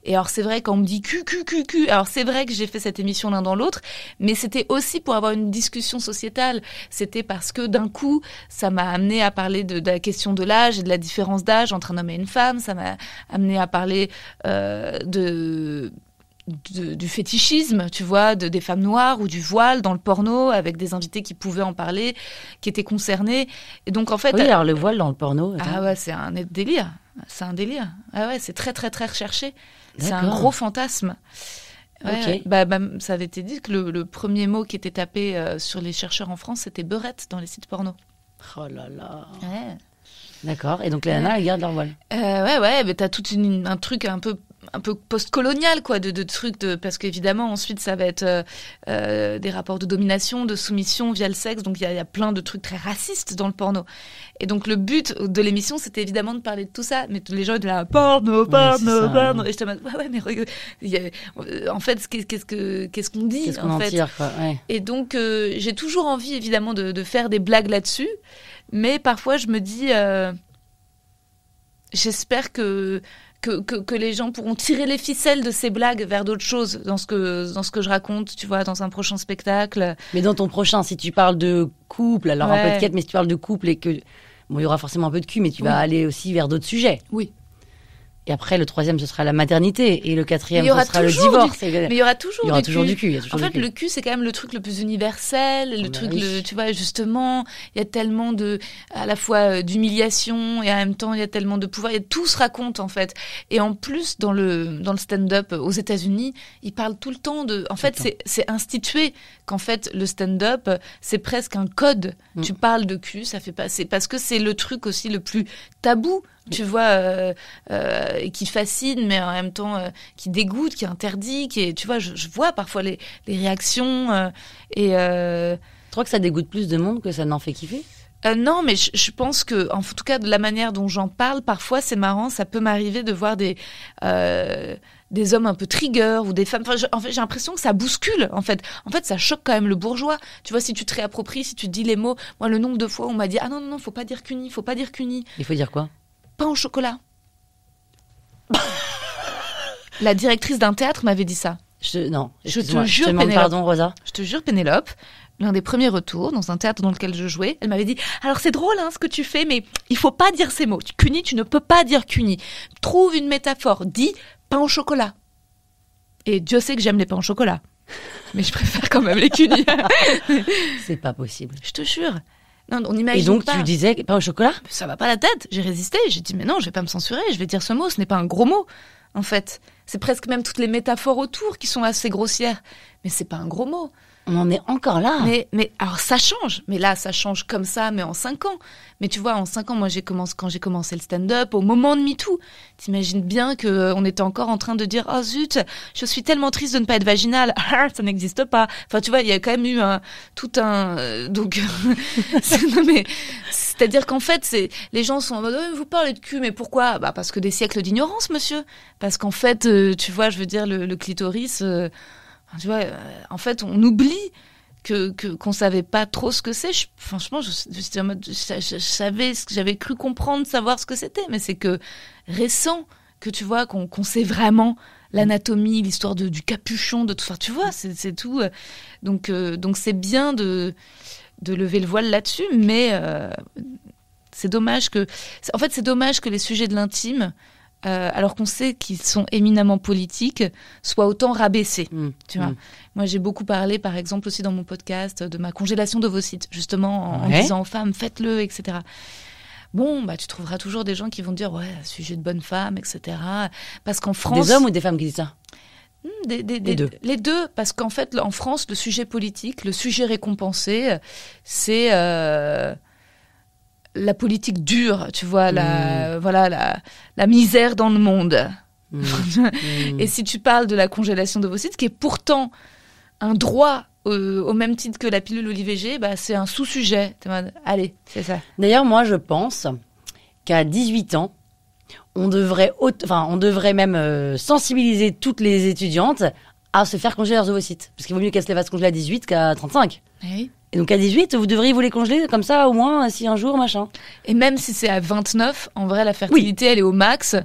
Et alors c'est vrai qu'on me dit cul, cul, cul, cul ». Alors c'est vrai que j'ai fait cette émission l'un dans l'autre, mais c'était aussi pour avoir une discussion sociétale. C'était parce que d'un coup, ça m'a amené à parler de, la question de l'âge et de la différence d'âge entre un homme et une femme. Ça m'a amené à parler euh, euh, de du fétichisme, tu vois, de, des femmes noires ou du voile dans le porno, avec des invités qui pouvaient en parler, qui étaient concernés. Et donc en fait, oui, alors le voile dans le porno. Ah ouais, c'est un délire, c'est un délire. Ah ouais, c'est très très très recherché. C'est un gros fantasme. ok bah, ça avait été dit que le, premier mot qui était tapé euh, sur les chercheurs en France, c'était beurette dans les sites porno. Oh là là. Ouais. D'accord. Et donc les nanas, elles gardent leur voile. Euh, ouais, ouais, mais t'as tout un truc un peu un peu post-colonial, quoi, de, de trucs, de, parce qu'évidemment, ensuite, ça va être euh, euh, des rapports de domination, de soumission via le sexe. Donc, il y, y, a plein de trucs très racistes dans le porno. Et donc, le but de l'émission, c'était évidemment de parler de tout ça. Mais tous les gens de la porno, porno, porno. Et je te ouais, ouais, mais en fait, qu'est-ce qu'on dit -ce en, Et donc, euh, j'ai toujours envie, évidemment, de, faire des blagues là-dessus. Mais parfois, je me dis, j'espère que que, les gens pourront tirer les ficelles de ces blagues vers d'autres choses dans ce que je raconte, tu vois, dans un prochain spectacle. Mais dans ton prochain, si tu parles de couple, alors un peu de quête, mais si tu parles de couple et que bon, il y aura forcément un peu de cul, mais tu vas aller aussi vers d'autres sujets. Oui. Et après, le troisième, ce sera la maternité. Et le quatrième, ce sera le divorce. Mais il y aura toujours, y du, toujours cul. du cul. en fait, le cul, c'est quand même le truc le plus universel. Le ah bah truc, tu vois, justement, il y a tellement de, à la fois euh, d'humiliation et en même temps, il y a tellement de pouvoir. tout se raconte, en fait. Et en plus, dans le, dans le stand-up euh, aux États-Unis, ils parlent tout le temps de, en fait, c'est institué qu'en fait, le stand-up, c'est presque un code. Mm. Tu parles de cul, ça fait passer. parce que c'est le truc aussi le plus tabou tu vois, euh, euh, qui fascine, mais en même temps euh, qui dégoûte, qui interdit, qui tu vois, je, vois parfois les, réactions et. Tu crois que ça dégoûte plus de monde que ça n'en fait kiffer non, mais je, pense que, en tout cas, de la manière dont j'en parle, parfois c'est marrant, ça peut m'arriver de voir des des hommes un peu trigger ou des femmes. en fait, j'ai l'impression que ça bouscule. En fait, en fait, ça choque quand même le bourgeois. Tu vois, si tu te réappropries, si tu dis les mots. Moi, le nombre de fois où on m'a dit ah non non non, faut pas dire cuny, faut pas dire cuny. Il faut dire quoi pain au chocolat. la directrice d'un théâtre m'avait dit ça. Je, non, je te jure, Pénélope. Rosa. Je te jure, Pénélope, l'un des premiers retours dans un théâtre dans lequel je jouais, elle m'avait dit Alors c'est drôle hein, ce que tu fais, mais il faut pas dire ces mots. Cuny, tu ne peux pas dire cuny. Trouve une métaphore. Dis pain au chocolat. Et Dieu sait que j'aime les pains au chocolat. Mais je préfère quand même les cunis. c'est pas possible. Je te jure. Et donc tu disais pas au chocolat Ça va pas la tête. J'ai résisté. J'ai dit mais non, je vais pas me censurer. Je vais dire ce mot. Ce n'est pas un gros mot en fait. C'est presque même toutes les métaphores autour qui sont assez grossières. Mais c'est pas un gros mot. On en est encore là. Mais, mais alors ça change. Mais là, ça change comme ça, mais en cinq ans. Mais tu vois, en cinq ans, moi, j'ai commencé, quand j'ai commencé le stand-up, au moment de MeToo, t'imagines bien que euh, on était encore en train de dire Oh zut, je suis tellement triste de ne pas être vaginale. Ah, ça n'existe pas. Enfin, tu vois, il y a quand même eu tout un. Euh, donc. C'est-à-dire qu'en fait, c'est les gens sont euh, Vous parlez de cul, mais pourquoi bah, Parce que des siècles d'ignorance, monsieur. Parce qu'en fait, tu vois, je veux dire, le clitoris tu vois, euh, en fait, on oublie que qu'on savait pas trop ce que c'est. franchement, je, savais ce que j'avais cru comprendre, savoir ce que c'était, mais c'est que récent que tu vois qu'on qu'on sait vraiment l'anatomie, l'histoire du capuchon, de tout. ça. tu vois, c'est tout. Euh, donc euh, donc c'est bien de de lever le voile là-dessus, mais c'est dommage que en fait c'est dommage que les sujets de l'intime euh, alors qu'on sait qu'ils sont éminemment politiques, soit autant rabaissés. Mmh. Tu vois mmh. Moi, j'ai beaucoup parlé, par exemple, aussi dans mon podcast, de ma congélation de vos sites, justement, en, disant aux femmes, faites-le, etc. Bon, bah, tu trouveras toujours des gens qui vont dire, ouais, sujet de bonne femme, etc. Parce qu'en France. Des hommes ou des femmes qui disent ça mmh, les, deux. les, deux. parce qu'en fait, en France, le sujet politique, le sujet récompensé, c'est. Euh, la politique dure, tu vois, la, mm. voilà, la, misère dans le monde. Mm. Mm. et si tu parles de la congélation d'ovocytes, qui est pourtant un droit au, même titre que la pilule ou bah, c'est un sous-sujet. Allez, c'est ça. D'ailleurs, moi, je pense qu'à 18 ans, on devrait, enfin, on devrait même euh, sensibiliser toutes les étudiantes à se faire congeler leurs ovocytes. Parce qu'il vaut mieux qu'elles se les fassent congeler à 18 qu'à 35. Eh oui. Et donc à 18, vous devriez vous les congeler comme ça au moins si un jour machin. Et même si c'est à 29, en vrai la fertilité elle est au max.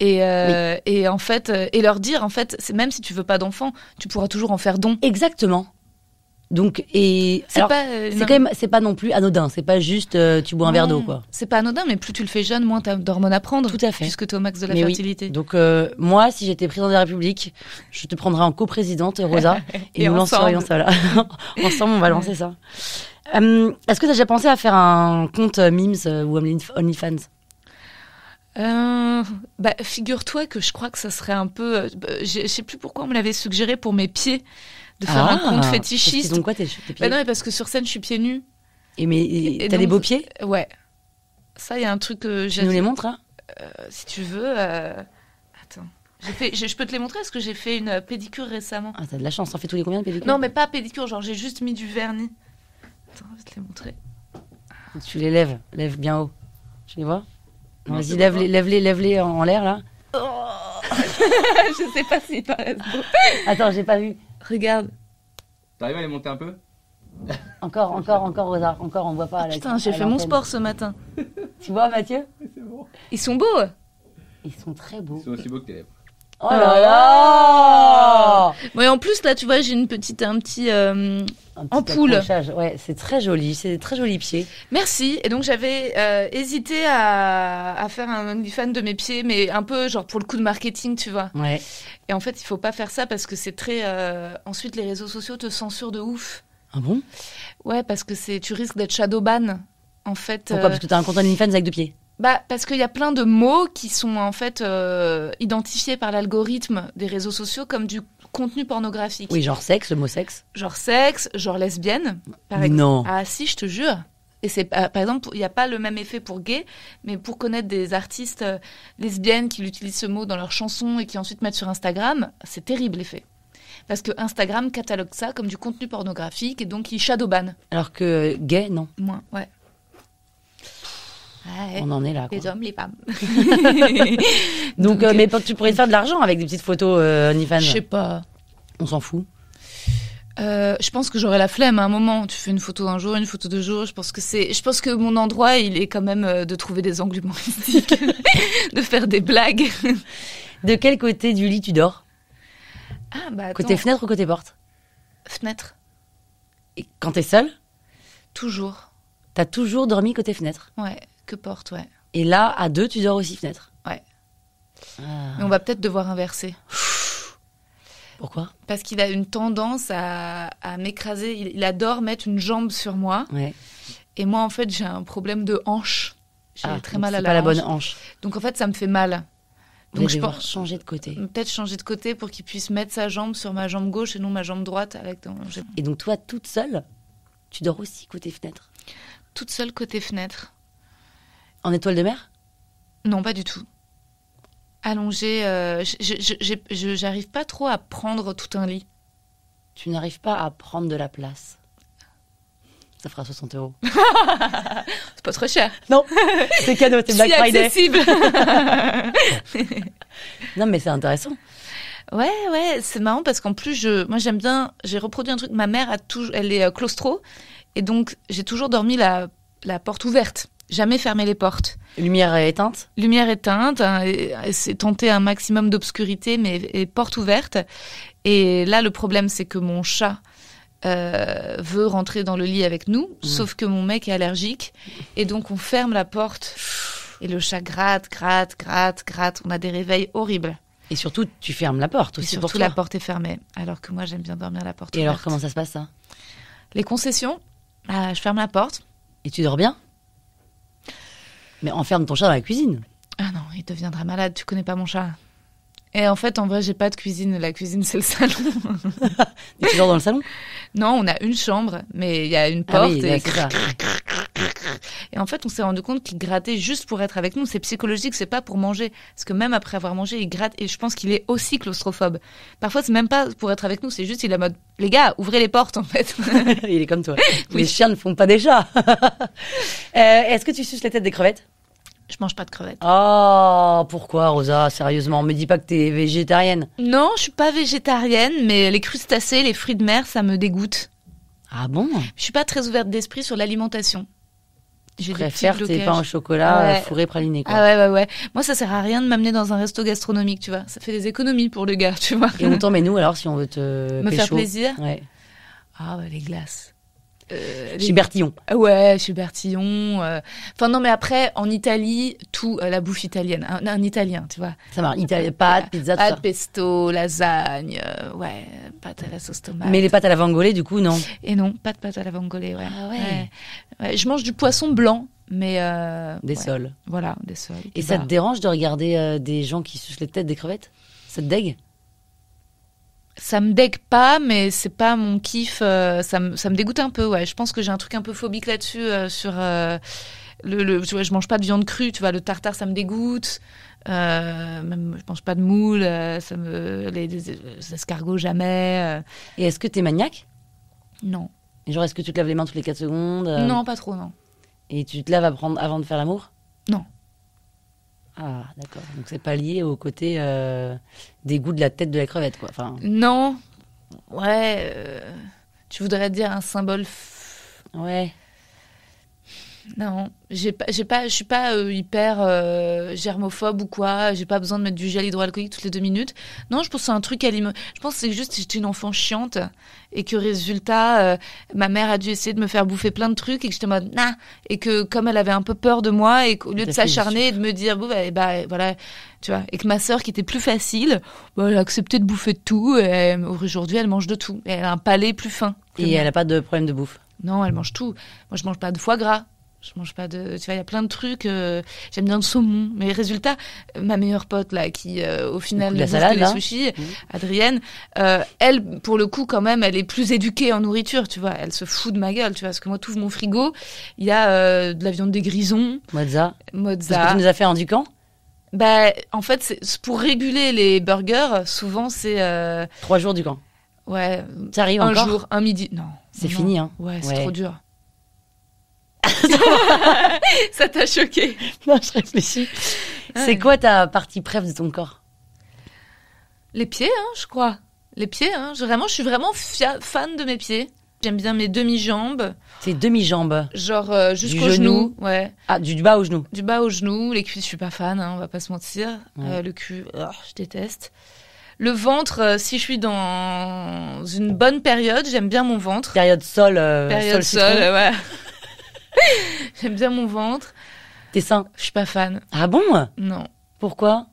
Et, euh, et en fait, euh, et leur dire en fait, c'est même si tu veux pas d'enfants, tu pourras toujours en faire don. Exactement. Donc et c'est pas euh, quand c'est pas non plus anodin, c'est pas juste euh, tu bois un verre d'eau quoi. C'est pas anodin mais plus tu le fais jeune moins tu as d'hormones à prendre Tout à fait. puisque tu es au max de la Donc euh, moi si j'étais présidente de la République, je te prendrais en coprésidente Rosa et, nous lancerions ça ensemble on va lancer ça. est-ce que tu as déjà pensé à faire un compte Mims ou OnlyFans bah, figure-toi que je crois que ça serait un peu. Bah, je sais plus pourquoi on me l'avait suggéré pour mes pieds de faire ah, un fétichiste. donc quoi tes, bah pieds bah non, parce que sur scène, je suis pieds nus. Et mais t'as des beaux pieds Ouais. Ça, il y a un truc que j'ai. Tu nous les montres, euh, Si tu veux. Euh... Attends. Fait, je, peux te les montrer parce que j'ai fait une euh, pédicure récemment. Ah, t'as de la chance, t'en fais tous les combien de pédicures Non, mais pas pédicure, genre j'ai juste mis du vernis. Attends, je vais te les montrer. Tu les lèves, lève bien haut. Tu les vois Vas-y, lève-les, lève-les, lève-les en, l'air là. Oh. je sais pas s'ils paraissent beaux. Attends, j'ai pas vu. Regarde. T'arrives à les monter un peu Encore, encore, encore, hasard. Encore, on voit pas. la, putain, j'ai fait mon sport ce matin. tu vois, Mathieu bon. Ils sont beaux. Ils sont très beaux. Ils sont aussi beaux que tes lèvres. Oh ah. là là Mais en plus là, tu vois, j'ai une petite, un petit, euh, un ampoule. Ouais, c'est très joli, c'est des très jolis pieds. Merci. Et donc j'avais euh, hésité à, à, faire un OnlyFans de mes pieds, mais un peu genre pour le coup de marketing, tu vois. Ouais. Et en fait, il faut pas faire ça parce que c'est très. Euh, ensuite, les réseaux sociaux te censurent de ouf. Ah bon Ouais, parce que c'est, tu risques d'être shadowban. En fait. Pourquoi Parce que as un compte OnlyFans avec deux pieds bah, Parce qu'il y a plein de mots qui sont en fait euh, identifiés par l'algorithme des réseaux sociaux comme du contenu pornographique. Oui, genre sexe, le mot sexe. Genre sexe, genre lesbienne, par Non. Ah si, je te jure. Et c'est par exemple, il n'y a pas le même effet pour gay, mais pour connaître des artistes euh, lesbiennes qui utilisent ce mot dans leurs chansons et qui ensuite mettent sur Instagram, c'est terrible l'effet parce que Instagram catalogue ça comme du contenu pornographique et donc il shadowban. Alors que gay, non. Moins, ouais on en est là. Les hommes, les femmes. Donc, euh, mais euh, tu pourrais faire de l'argent avec des petites photos euh, Je sais pas. On s'en fout. Euh, je pense que j'aurais la flemme à un moment. Tu fais une photo un jour, une photo deux jours. Je pense que c'est, je pense que mon endroit, il est quand même de trouver des angles de faire des blagues. De quel côté du lit tu dors ah, bah, côté fenêtre ou côté porte Fenêtre. Et quand t'es seule Toujours. T'as toujours dormi côté fenêtre Ouais. Que porte, ouais. Et là, à deux, tu dors aussi fenêtre. Ouais. Ah. Mais on va peut-être devoir inverser. Pourquoi Parce qu'il a une tendance à, m'écraser. Il, adore mettre une jambe sur moi. Ouais. Et moi, en fait, j'ai un problème de hanche. J'ai ah, très mal à la pas la bonne hanche. Donc, en fait, ça me fait mal. Donc, je pense changer de côté. Peut-être changer de côté pour qu'il puisse mettre sa jambe sur ma jambe gauche et non ma jambe droite. Avec ton... Et donc, toi, toute seule, tu dors aussi côté fenêtre Toute seule côté fenêtre. En étoile de mer Non, pas du tout. Allongée, euh, j'arrive pas trop à prendre tout un lit. Tu n'arrives pas à prendre de la place. Ça fera 60 euros. c'est pas trop cher. Non, c'est cadeau, c'est Black Friday. accessible. non, mais c'est intéressant. Ouais, ouais, c'est marrant parce qu'en plus, je, moi j'aime bien, j'ai reproduit un truc, ma mère a elle est euh, claustro, et donc j'ai toujours dormi la porte ouverte jamais fermer les portes. Lumière éteinte Lumière éteinte, hein, euh, c'est tenter un maximum d'obscurité, mais porte ouverte. Et là, le problème, c'est que mon chat euh, veut rentrer dans le lit avec nous, mmh. sauf que mon mec est allergique, et donc on ferme la porte. Et le chat gratte, gratte, gratte, gratte. On a des réveils horribles. Et surtout, tu fermes la porte aussi. Et surtout, la porte est fermée. Alors que moi, j'aime bien dormir à la porte. Et alors, comment ça se passe ça Les concessions. Euh, je ferme la porte. Et tu dors bien mais enferme ton chat dans la cuisine. Ah non, il deviendra malade. Tu connais pas mon chat. Et en fait, en vrai, j'ai pas de cuisine. La cuisine, c'est le salon. Tu tu toujours dans le salon Non, on a une chambre, mais il y a une ah porte et et en fait, on s'est rendu compte qu'il grattait juste pour être avec nous. C'est psychologique, c'est pas pour manger. Parce que même après avoir mangé, il gratte. Et je pense qu'il est aussi claustrophobe. Parfois, c'est même pas pour être avec nous, c'est juste il est en mode, les gars, ouvrez les portes, en fait. il est comme toi. Les chiens ne font pas déjà. Euh, est-ce que tu suces la tête des crevettes? Je mange pas de crevettes. Oh, pourquoi Rosa Sérieusement, me dis pas que t'es végétarienne. Non, je suis pas végétarienne, mais les crustacés, les fruits de mer, ça me dégoûte. Ah bon Je suis pas très ouverte d'esprit sur l'alimentation je préfère tes pains au chocolat euh, fourré praliné. Quoi. Ah ouais, ouais, ouais. Moi, ça sert à rien de m'amener dans un resto gastronomique, tu vois. Ça fait des économies pour le gars, tu vois. Et on mais nous alors si on veut te. Me faire plaisir. Ah bah, les glaces. Euh, chez Bertillon. Ah ouais, chez Bertillon. Euh. Enfin non, mais après en Italie, tout euh, la bouffe italienne, un, italien, tu vois. Ça marche. pâtes, pizza, pâtes, pesto, lasagne, euh, ouais, pâtes à la sauce tomate. Mais les pâtes à la vangolée, du coup, non. Et non, pas de pâtes à la vangolée, ouais. Ah ouais. Je mange du poisson blanc. Mais des sols. Voilà, des sols. Et, ça te bah. dérange de regarder des gens qui sucent les têtes des crevettes Ça te dégue ça me dégue pas, mais c'est pas mon kiff. Euh, ça, me, ça me dégoûte un peu, ouais. Je pense que j'ai un truc un peu phobique là-dessus. Euh, sur euh, le, tu vois, je mange pas de viande crue, tu vois. Le tartare, ça me dégoûte. même, je mange pas de moule, ça me, les, les, escargots jamais. Et est-ce que t'es maniaque Non. Genre, est-ce que tu te laves les mains toutes les 4 secondes Non, pas trop, non. Et tu te laves avant de faire l'amour Non. Ah, d'accord. Donc c'est pas lié au côté euh, des goûts de la tête de la crevette, quoi. Non. Ouais. Euh, tu voudrais dire un symbole. Ouais. Non, j'ai pas, je suis pas euh, hyper euh, germophobe ou quoi. J'ai pas besoin de mettre du gel hydroalcoolique toutes les deux minutes. Non, je pense que c'est un truc Je pense que juste j'étais une enfant chiante et que résultat, euh, ma mère a dû essayer de me faire bouffer plein de trucs et que j'étais te mode nah et que comme elle avait un peu peur de moi et qu'au lieu de s'acharner et de me dire bon bah, bah, voilà, tu vois, et que ma sœur qui était plus facile, bah, elle a accepté de bouffer de tout. Et aujourd'hui, elle mange de tout. elle a un palais plus fin. Et elle a pas de problème de bouffe. Non, elle mange tout. Moi, je mange pas de foie gras je mange pas de tu vois il y a plein de trucs euh, j'aime bien le saumon mais résultat ma meilleure pote là qui euh, au final la salade, les hein. sushis mmh. Adrienne euh, elle pour le coup quand même elle est plus éduquée en nourriture tu vois elle se fout de ma gueule tu vois parce que moi tout mon frigo il y a de la viande des grisons mozza mozza que tu nous as fait en ducan bah en fait pour réguler les burgers souvent c'est trois jours du camp ouais ça arrive un encore un jour un midi non c'est fini hein ouais c'est trop dur ça t'a choqué Non, je réfléchis. Ah. C'est quoi ta partie préf de ton corps Les pieds, hein, je crois. Les pieds, hein. Je, vraiment, je suis vraiment fan de mes pieds. J'aime bien mes demi-jambes. Tes demi-jambes Genre euh, jusqu'au genou. Ouais. Ah, du, bas au genou Du bas au genou. Les cuisses, je suis pas fan, hein, on va pas se mentir. Euh, le cul, oh, je déteste. Le ventre, euh, si je suis dans une bonne période, j'aime bien mon ventre. Période sol. période sol, sol ouais. J'aime bien mon ventre. Tes seins Je suis pas fan. Ah bon Non. Pourquoi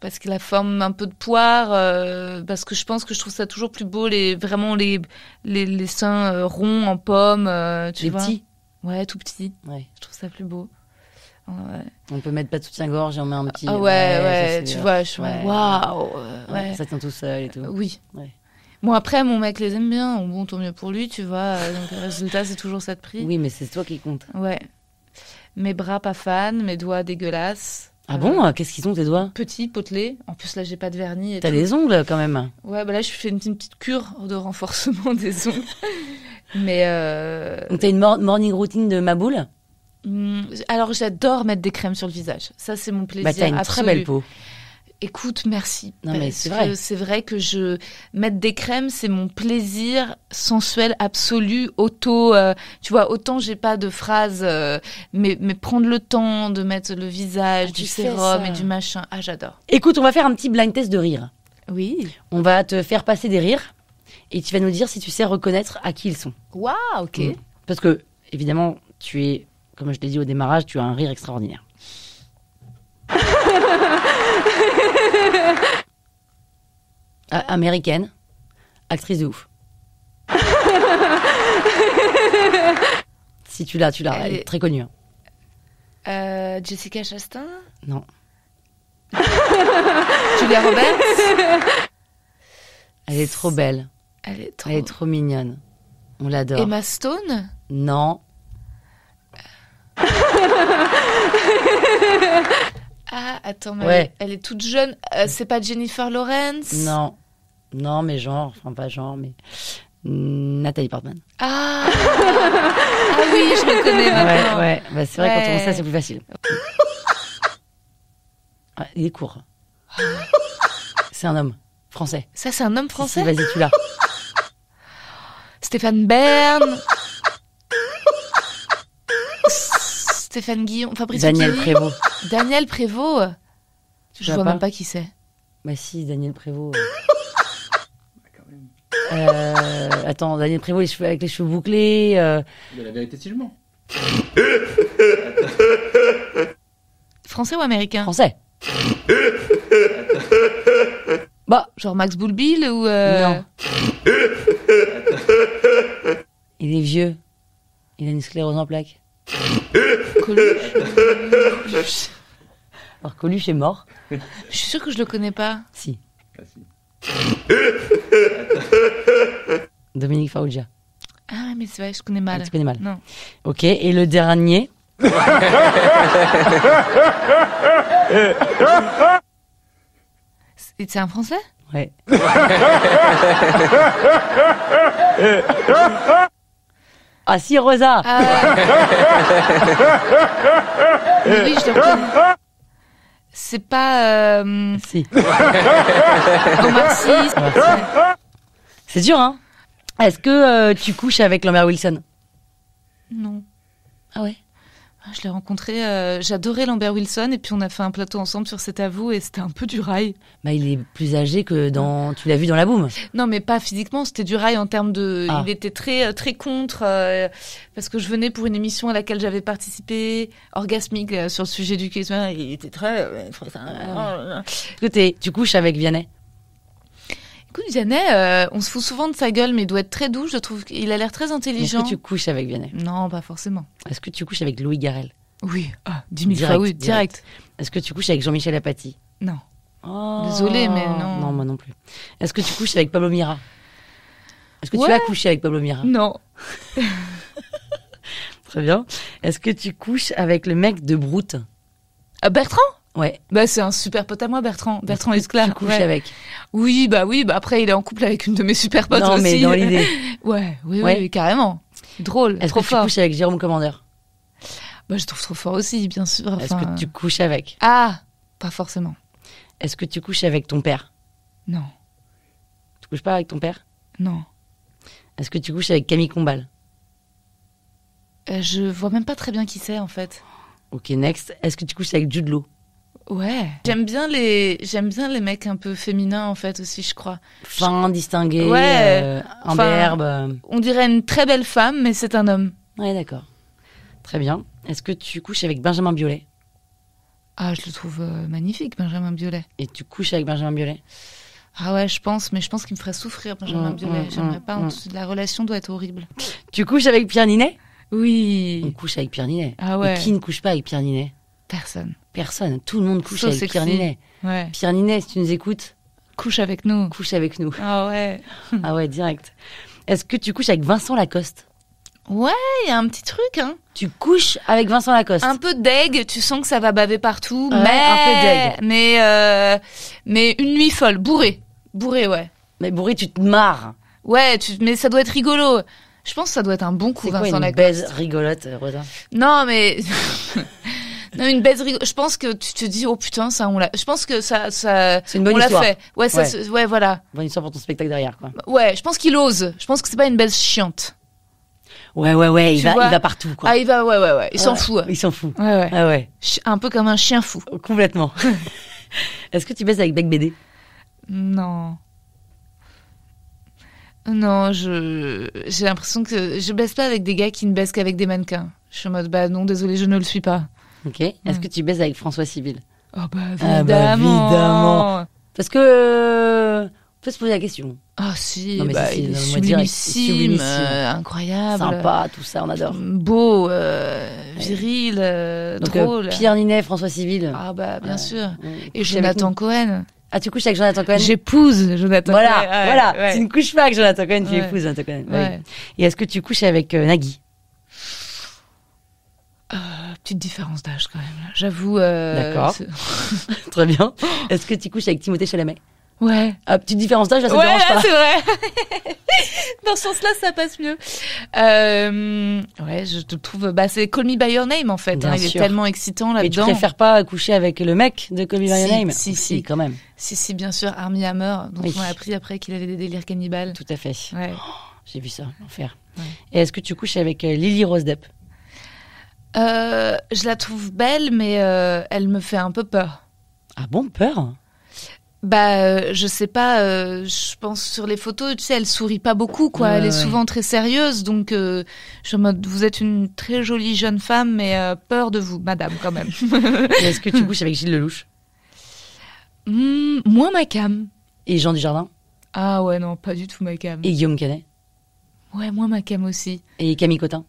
parce que la forme un peu de poire, euh, parce que je pense que je trouve ça toujours plus beau les vraiment les les, les seins euh, ronds en pomme, euh, tu les petits. Ouais, tout petit. Ouais. Je trouve ça plus beau. Ouais. On peut mettre pas de soutien-gorge et on met un petit. Ah ouais, ouais, tu vois, je suis waouh. Ça tient tout seul et tout. Euh, oui. Ouais. Bon, après, mon mec les aime bien. Bon, tant mieux pour lui, tu vois. Euh, donc, le résultat, c'est toujours ça de prix. Oui, mais c'est toi qui compte. Ouais. Mes bras pas fan, mes doigts dégueulasses. Ah bon euh, Qu'est-ce qu'ils ont tes doigts Petits, potelés. En plus, là, j'ai pas de vernis. T'as les ongles quand même Ouais, bah là, je fais une, petite cure de renforcement des ongles. mais. Euh, donc, t'as une morning routine de ma boule hmm, alors j'adore mettre des crèmes sur le visage. Ça c'est mon plaisir. Bah t'as une très belle peau écoute, merci. Non, mais c'est vrai. C'est vrai que je mettre des crèmes, c'est mon plaisir sensuel absolu, auto. Euh, tu vois, autant j'ai pas de phrase, euh, mais, mais prendre le temps de mettre le visage, oh, du sérum et du machin. Ah, j'adore. Écoute, on va faire un petit blind test de rire. Oui. On va te faire passer des rires et tu vas nous dire si tu sais reconnaître à qui ils sont. Waouh, ok. Mm. Parce que, évidemment, tu es, comme je l'ai dit au démarrage, tu as un rire extraordinaire. américaine, actrice de ouf. si tu l'as, tu l'as. Elle, est très connue. Hein. Euh, Jessica Chastain Non. Julia Roberts Elle est trop belle. Elle est trop, Elle est trop mignonne. On l'adore. Emma Stone Non. Ah, attends, mais ouais. elle, est toute jeune. Euh, c'est pas Jennifer Lawrence Non. Non, mais genre, enfin pas genre, mais. Nathalie Portman. Ah, ah oui, je me connais maintenant. Ouais, Bah, c'est vrai, quand on voit ça, c'est plus facile. il est court. C'est un homme français. Ça, c'est un homme français Vas-y, tu l'as. Stéphane Bern. Stéphane Guillon, Fabrice Daniel Prévost. Daniel Prévost Je vois même pas qui c'est. Bah si, Daniel Prévost. Euh, attends, Daniel Prévost, avec les cheveux bouclés. Euh... la vérité si je mens. Français ou américain Français. bah, genre Max Boulbil ou... Euh, non. Il est vieux. Il a une sclérose en plaques. Alors Coluche est mort. Je suis sûre que je le connais pas. Si. Ah, Dominique Faouja. Ah, mais c'est vrai, je connais mal. Je ah, connais mal. Non. Ok, et le dernier C'est un français Ouais. Ah si Rosa ah oui, je C'est pas. Euh, si. C'est dur, hein Est-ce que euh, tu couches avec Lambert Wilson Non. Ah ouais ah, je l'ai rencontré, euh, j'adorais Lambert Wilson et puis on a fait un plateau ensemble sur cet vous et c'était un peu du rail. Bah, il est plus âgé que dans. Tu l'as vu dans la boum Non, mais pas physiquement, c'était du rail en termes de. Il ah. était très, très contre euh, parce que je venais pour une émission à laquelle j'avais participé, orgasmique, euh, sur le sujet du clitoris. Il était très. Ah. Écoutez, tu couches avec Vianney Écoute, Vianney, euh, on se fout souvent de sa gueule, mais il doit être très doux. Je trouve qu'il a l'air très intelligent. Est-ce que tu couches avec Vianney Non, pas forcément. Est-ce que tu couches avec Louis Garel Oui. Ah, direct, direct. Est-ce que tu couches avec Jean-Michel Apathy Non. Oh. Désolée, mais non. Non, moi non plus. Est-ce que tu couches avec Pablo Mira Est-ce que tu as couché avec Pablo Mira Non. très bien. Est-ce que tu couches avec le mec de Brout euh, Bertrand Ouais. Bah c'est un super pote à moi Bertrand, Bertrand Esclar. Tu couches avec. Oui, bah oui, bah après il est en couple avec une de mes super potes aussi. Non mais dans l'idée. ouais, oui, oui, carrément. Drôle, Est-ce que Tu couches avec Jérôme Commandeur. Bah je trouve trop fort aussi, bien sûr. Est-ce que tu couches avec Ah, pas forcément. Est-ce que tu couches avec ton père Non. Tu couches pas avec ton père Non. Est-ce que tu couches avec Camille Combal Je euh, Je vois même pas très bien qui c'est en fait. Ok, next. Est-ce que tu couches avec Jude Ouais. J'aime bien les j'aime bien les mecs un peu féminins en fait aussi, je crois. Fin, distingué, euh, en euh, On dirait une très belle femme, mais c'est un homme. Ouais, d'accord. Très bien. Est-ce que tu couches avec Benjamin Biolay Ah, je le trouve euh, magnifique, Benjamin Biolay. Et tu couches avec Benjamin Biolay ah ouais, je pense, mais je pense qu'il me ferait souffrir, Benjamin mm, mm, Biolay. J'aimerais mm, pas. la relation doit être horrible. Tu couches avec Pierre Ninet Oui. On couche avec Pierre Ninet. Ah ouais. Et qui ne couche pas avec Pierre Ninet Personne. Personne. Tout le monde couche avec Pierre Ninet. Pierre Ninet, si tu nous écoutes. Couche avec nous. Couche avec nous. Ah ouais. ah ouais, direct. Est-ce que tu couches avec Vincent Lacoste Ouais, il y a un petit truc, hein. Tu couches avec Vincent Lacoste. Un peu deg, tu sens que ça va baver partout, mais Mais euh, mais une nuit folle, bourré, bourré, ouais. Mais bourré, tu te marres. Ouais, mais ça doit être rigolo. Je pense que ça doit être un bon coup, Vincent quoi, une Baise rigolote, Rosa. Non, mais une baisse Je pense que tu te dis, oh putain, ça, on l'a. Je pense que ça, ça. C'est une bonne on l'a fait. Ouais, ouais. ouais. voilà. Bonne histoire pour ton spectacle derrière, quoi. Ouais, je pense qu'il ose. Je pense que c'est pas une baisse chiante. Ouais, ouais, ouais, il va, il va, partout, quoi. Ah, il va, ouais, ouais, ouais. Il s'en fout. Il s'en fout. Ouais, ouais. Ah, un peu comme un chien fou. Oh, complètement. Est-ce que tu baisses avec Bec BD Non. Non, je j'ai l'impression que je baisse pas avec des gars qui ne baissent qu'avec des mannequins. Je suis en mode bah non, désolé, je ne le suis pas. Ok. Est-ce mm. que tu baises avec François Civil ah bah, ah bah évidemment. Parce que euh, on peut se poser la question. Ah si, non, mais bah, il est sublimissime, euh, incroyable, sympa, tout ça, on adore. Mm, beau, euh, viril, euh, Pierre Ninet, François Civil. Ah bah bien sûr. Et Jonathan Cohen. Ah, tu couches avec Jonathan Cohen J'épouse Jonathan Cohen. Voilà, voilà, tu ne couches pas avec Jonathan Cohen, tu épouses Jonathan Cohen. Bah Et est-ce que tu couches avec Nagui Petite différence d'âge quand même. J'avoue. Euh, D'accord. Très bien. Est-ce que tu couches avec Timothée Chalamet Ouais. Ah, petite différence d'âge, ça te dérange pas. c'est vrai. Dans ce sens-là, ça passe mieux. Euh, ouais, je te trouve, bah, c'est Call Me By Your Name, en fait. Hein. il est tellement excitant là-dedans. Mais tu préfères pas coucher avec le mec de Call Me By Your Name? Si, si, quand même. Si, si, bien sûr. Armie Hammer, Donc on a appris après qu'il avait des délires cannibales. Tout à fait. Ouais. Oh, j'ai vu ça, l'enfer. Et est-ce que tu couches avec euh, Lily Rose Depp? Euh, je la trouve belle, mais euh, elle me fait un peu peur. Ah bon, peur bah, euh, je sais pas. je pense sur les photos, tu sais, elle sourit pas beaucoup, quoi. elle est souvent très sérieuse, donc euh, je mode, vous êtes une très jolie jeune femme, mais peur de vous, madame, quand même. Est-ce que tu bouches avec Gilles Lelouch hmm, Moins ma cam. Et Jean Dujardin Ah ouais, non, pas du tout ma cam. Et Guillaume Canet Ouais, moins ma cam aussi. Et Camille Cotin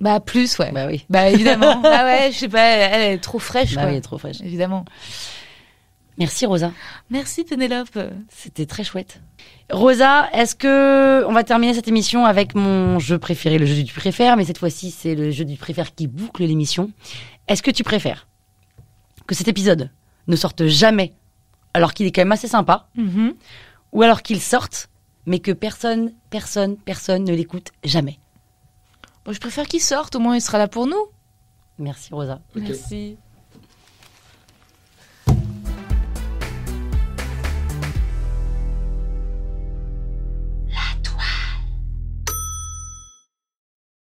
bah plus ouais. Bah oui. Bah évidemment. ah ouais, je sais pas, elle est trop fraîche. Bah quoi. elle est trop fraîche. Évidemment. Merci Rosa. Merci Pénélope. C'était très chouette. Rosa, est-ce que on va terminer cette émission avec mon jeu préféré, le jeu du préfère mais cette fois-ci c'est le jeu du préfère qui boucle l'émission. Est-ce que tu préfères que cet épisode ne sorte jamais, alors qu'il est quand même assez sympa, mhm. ou alors qu'il sorte, mais que personne, personne, personne ne l'écoute jamais je préfère qu'il sorte, au moins il sera là pour nous. Merci Rosa. Merci.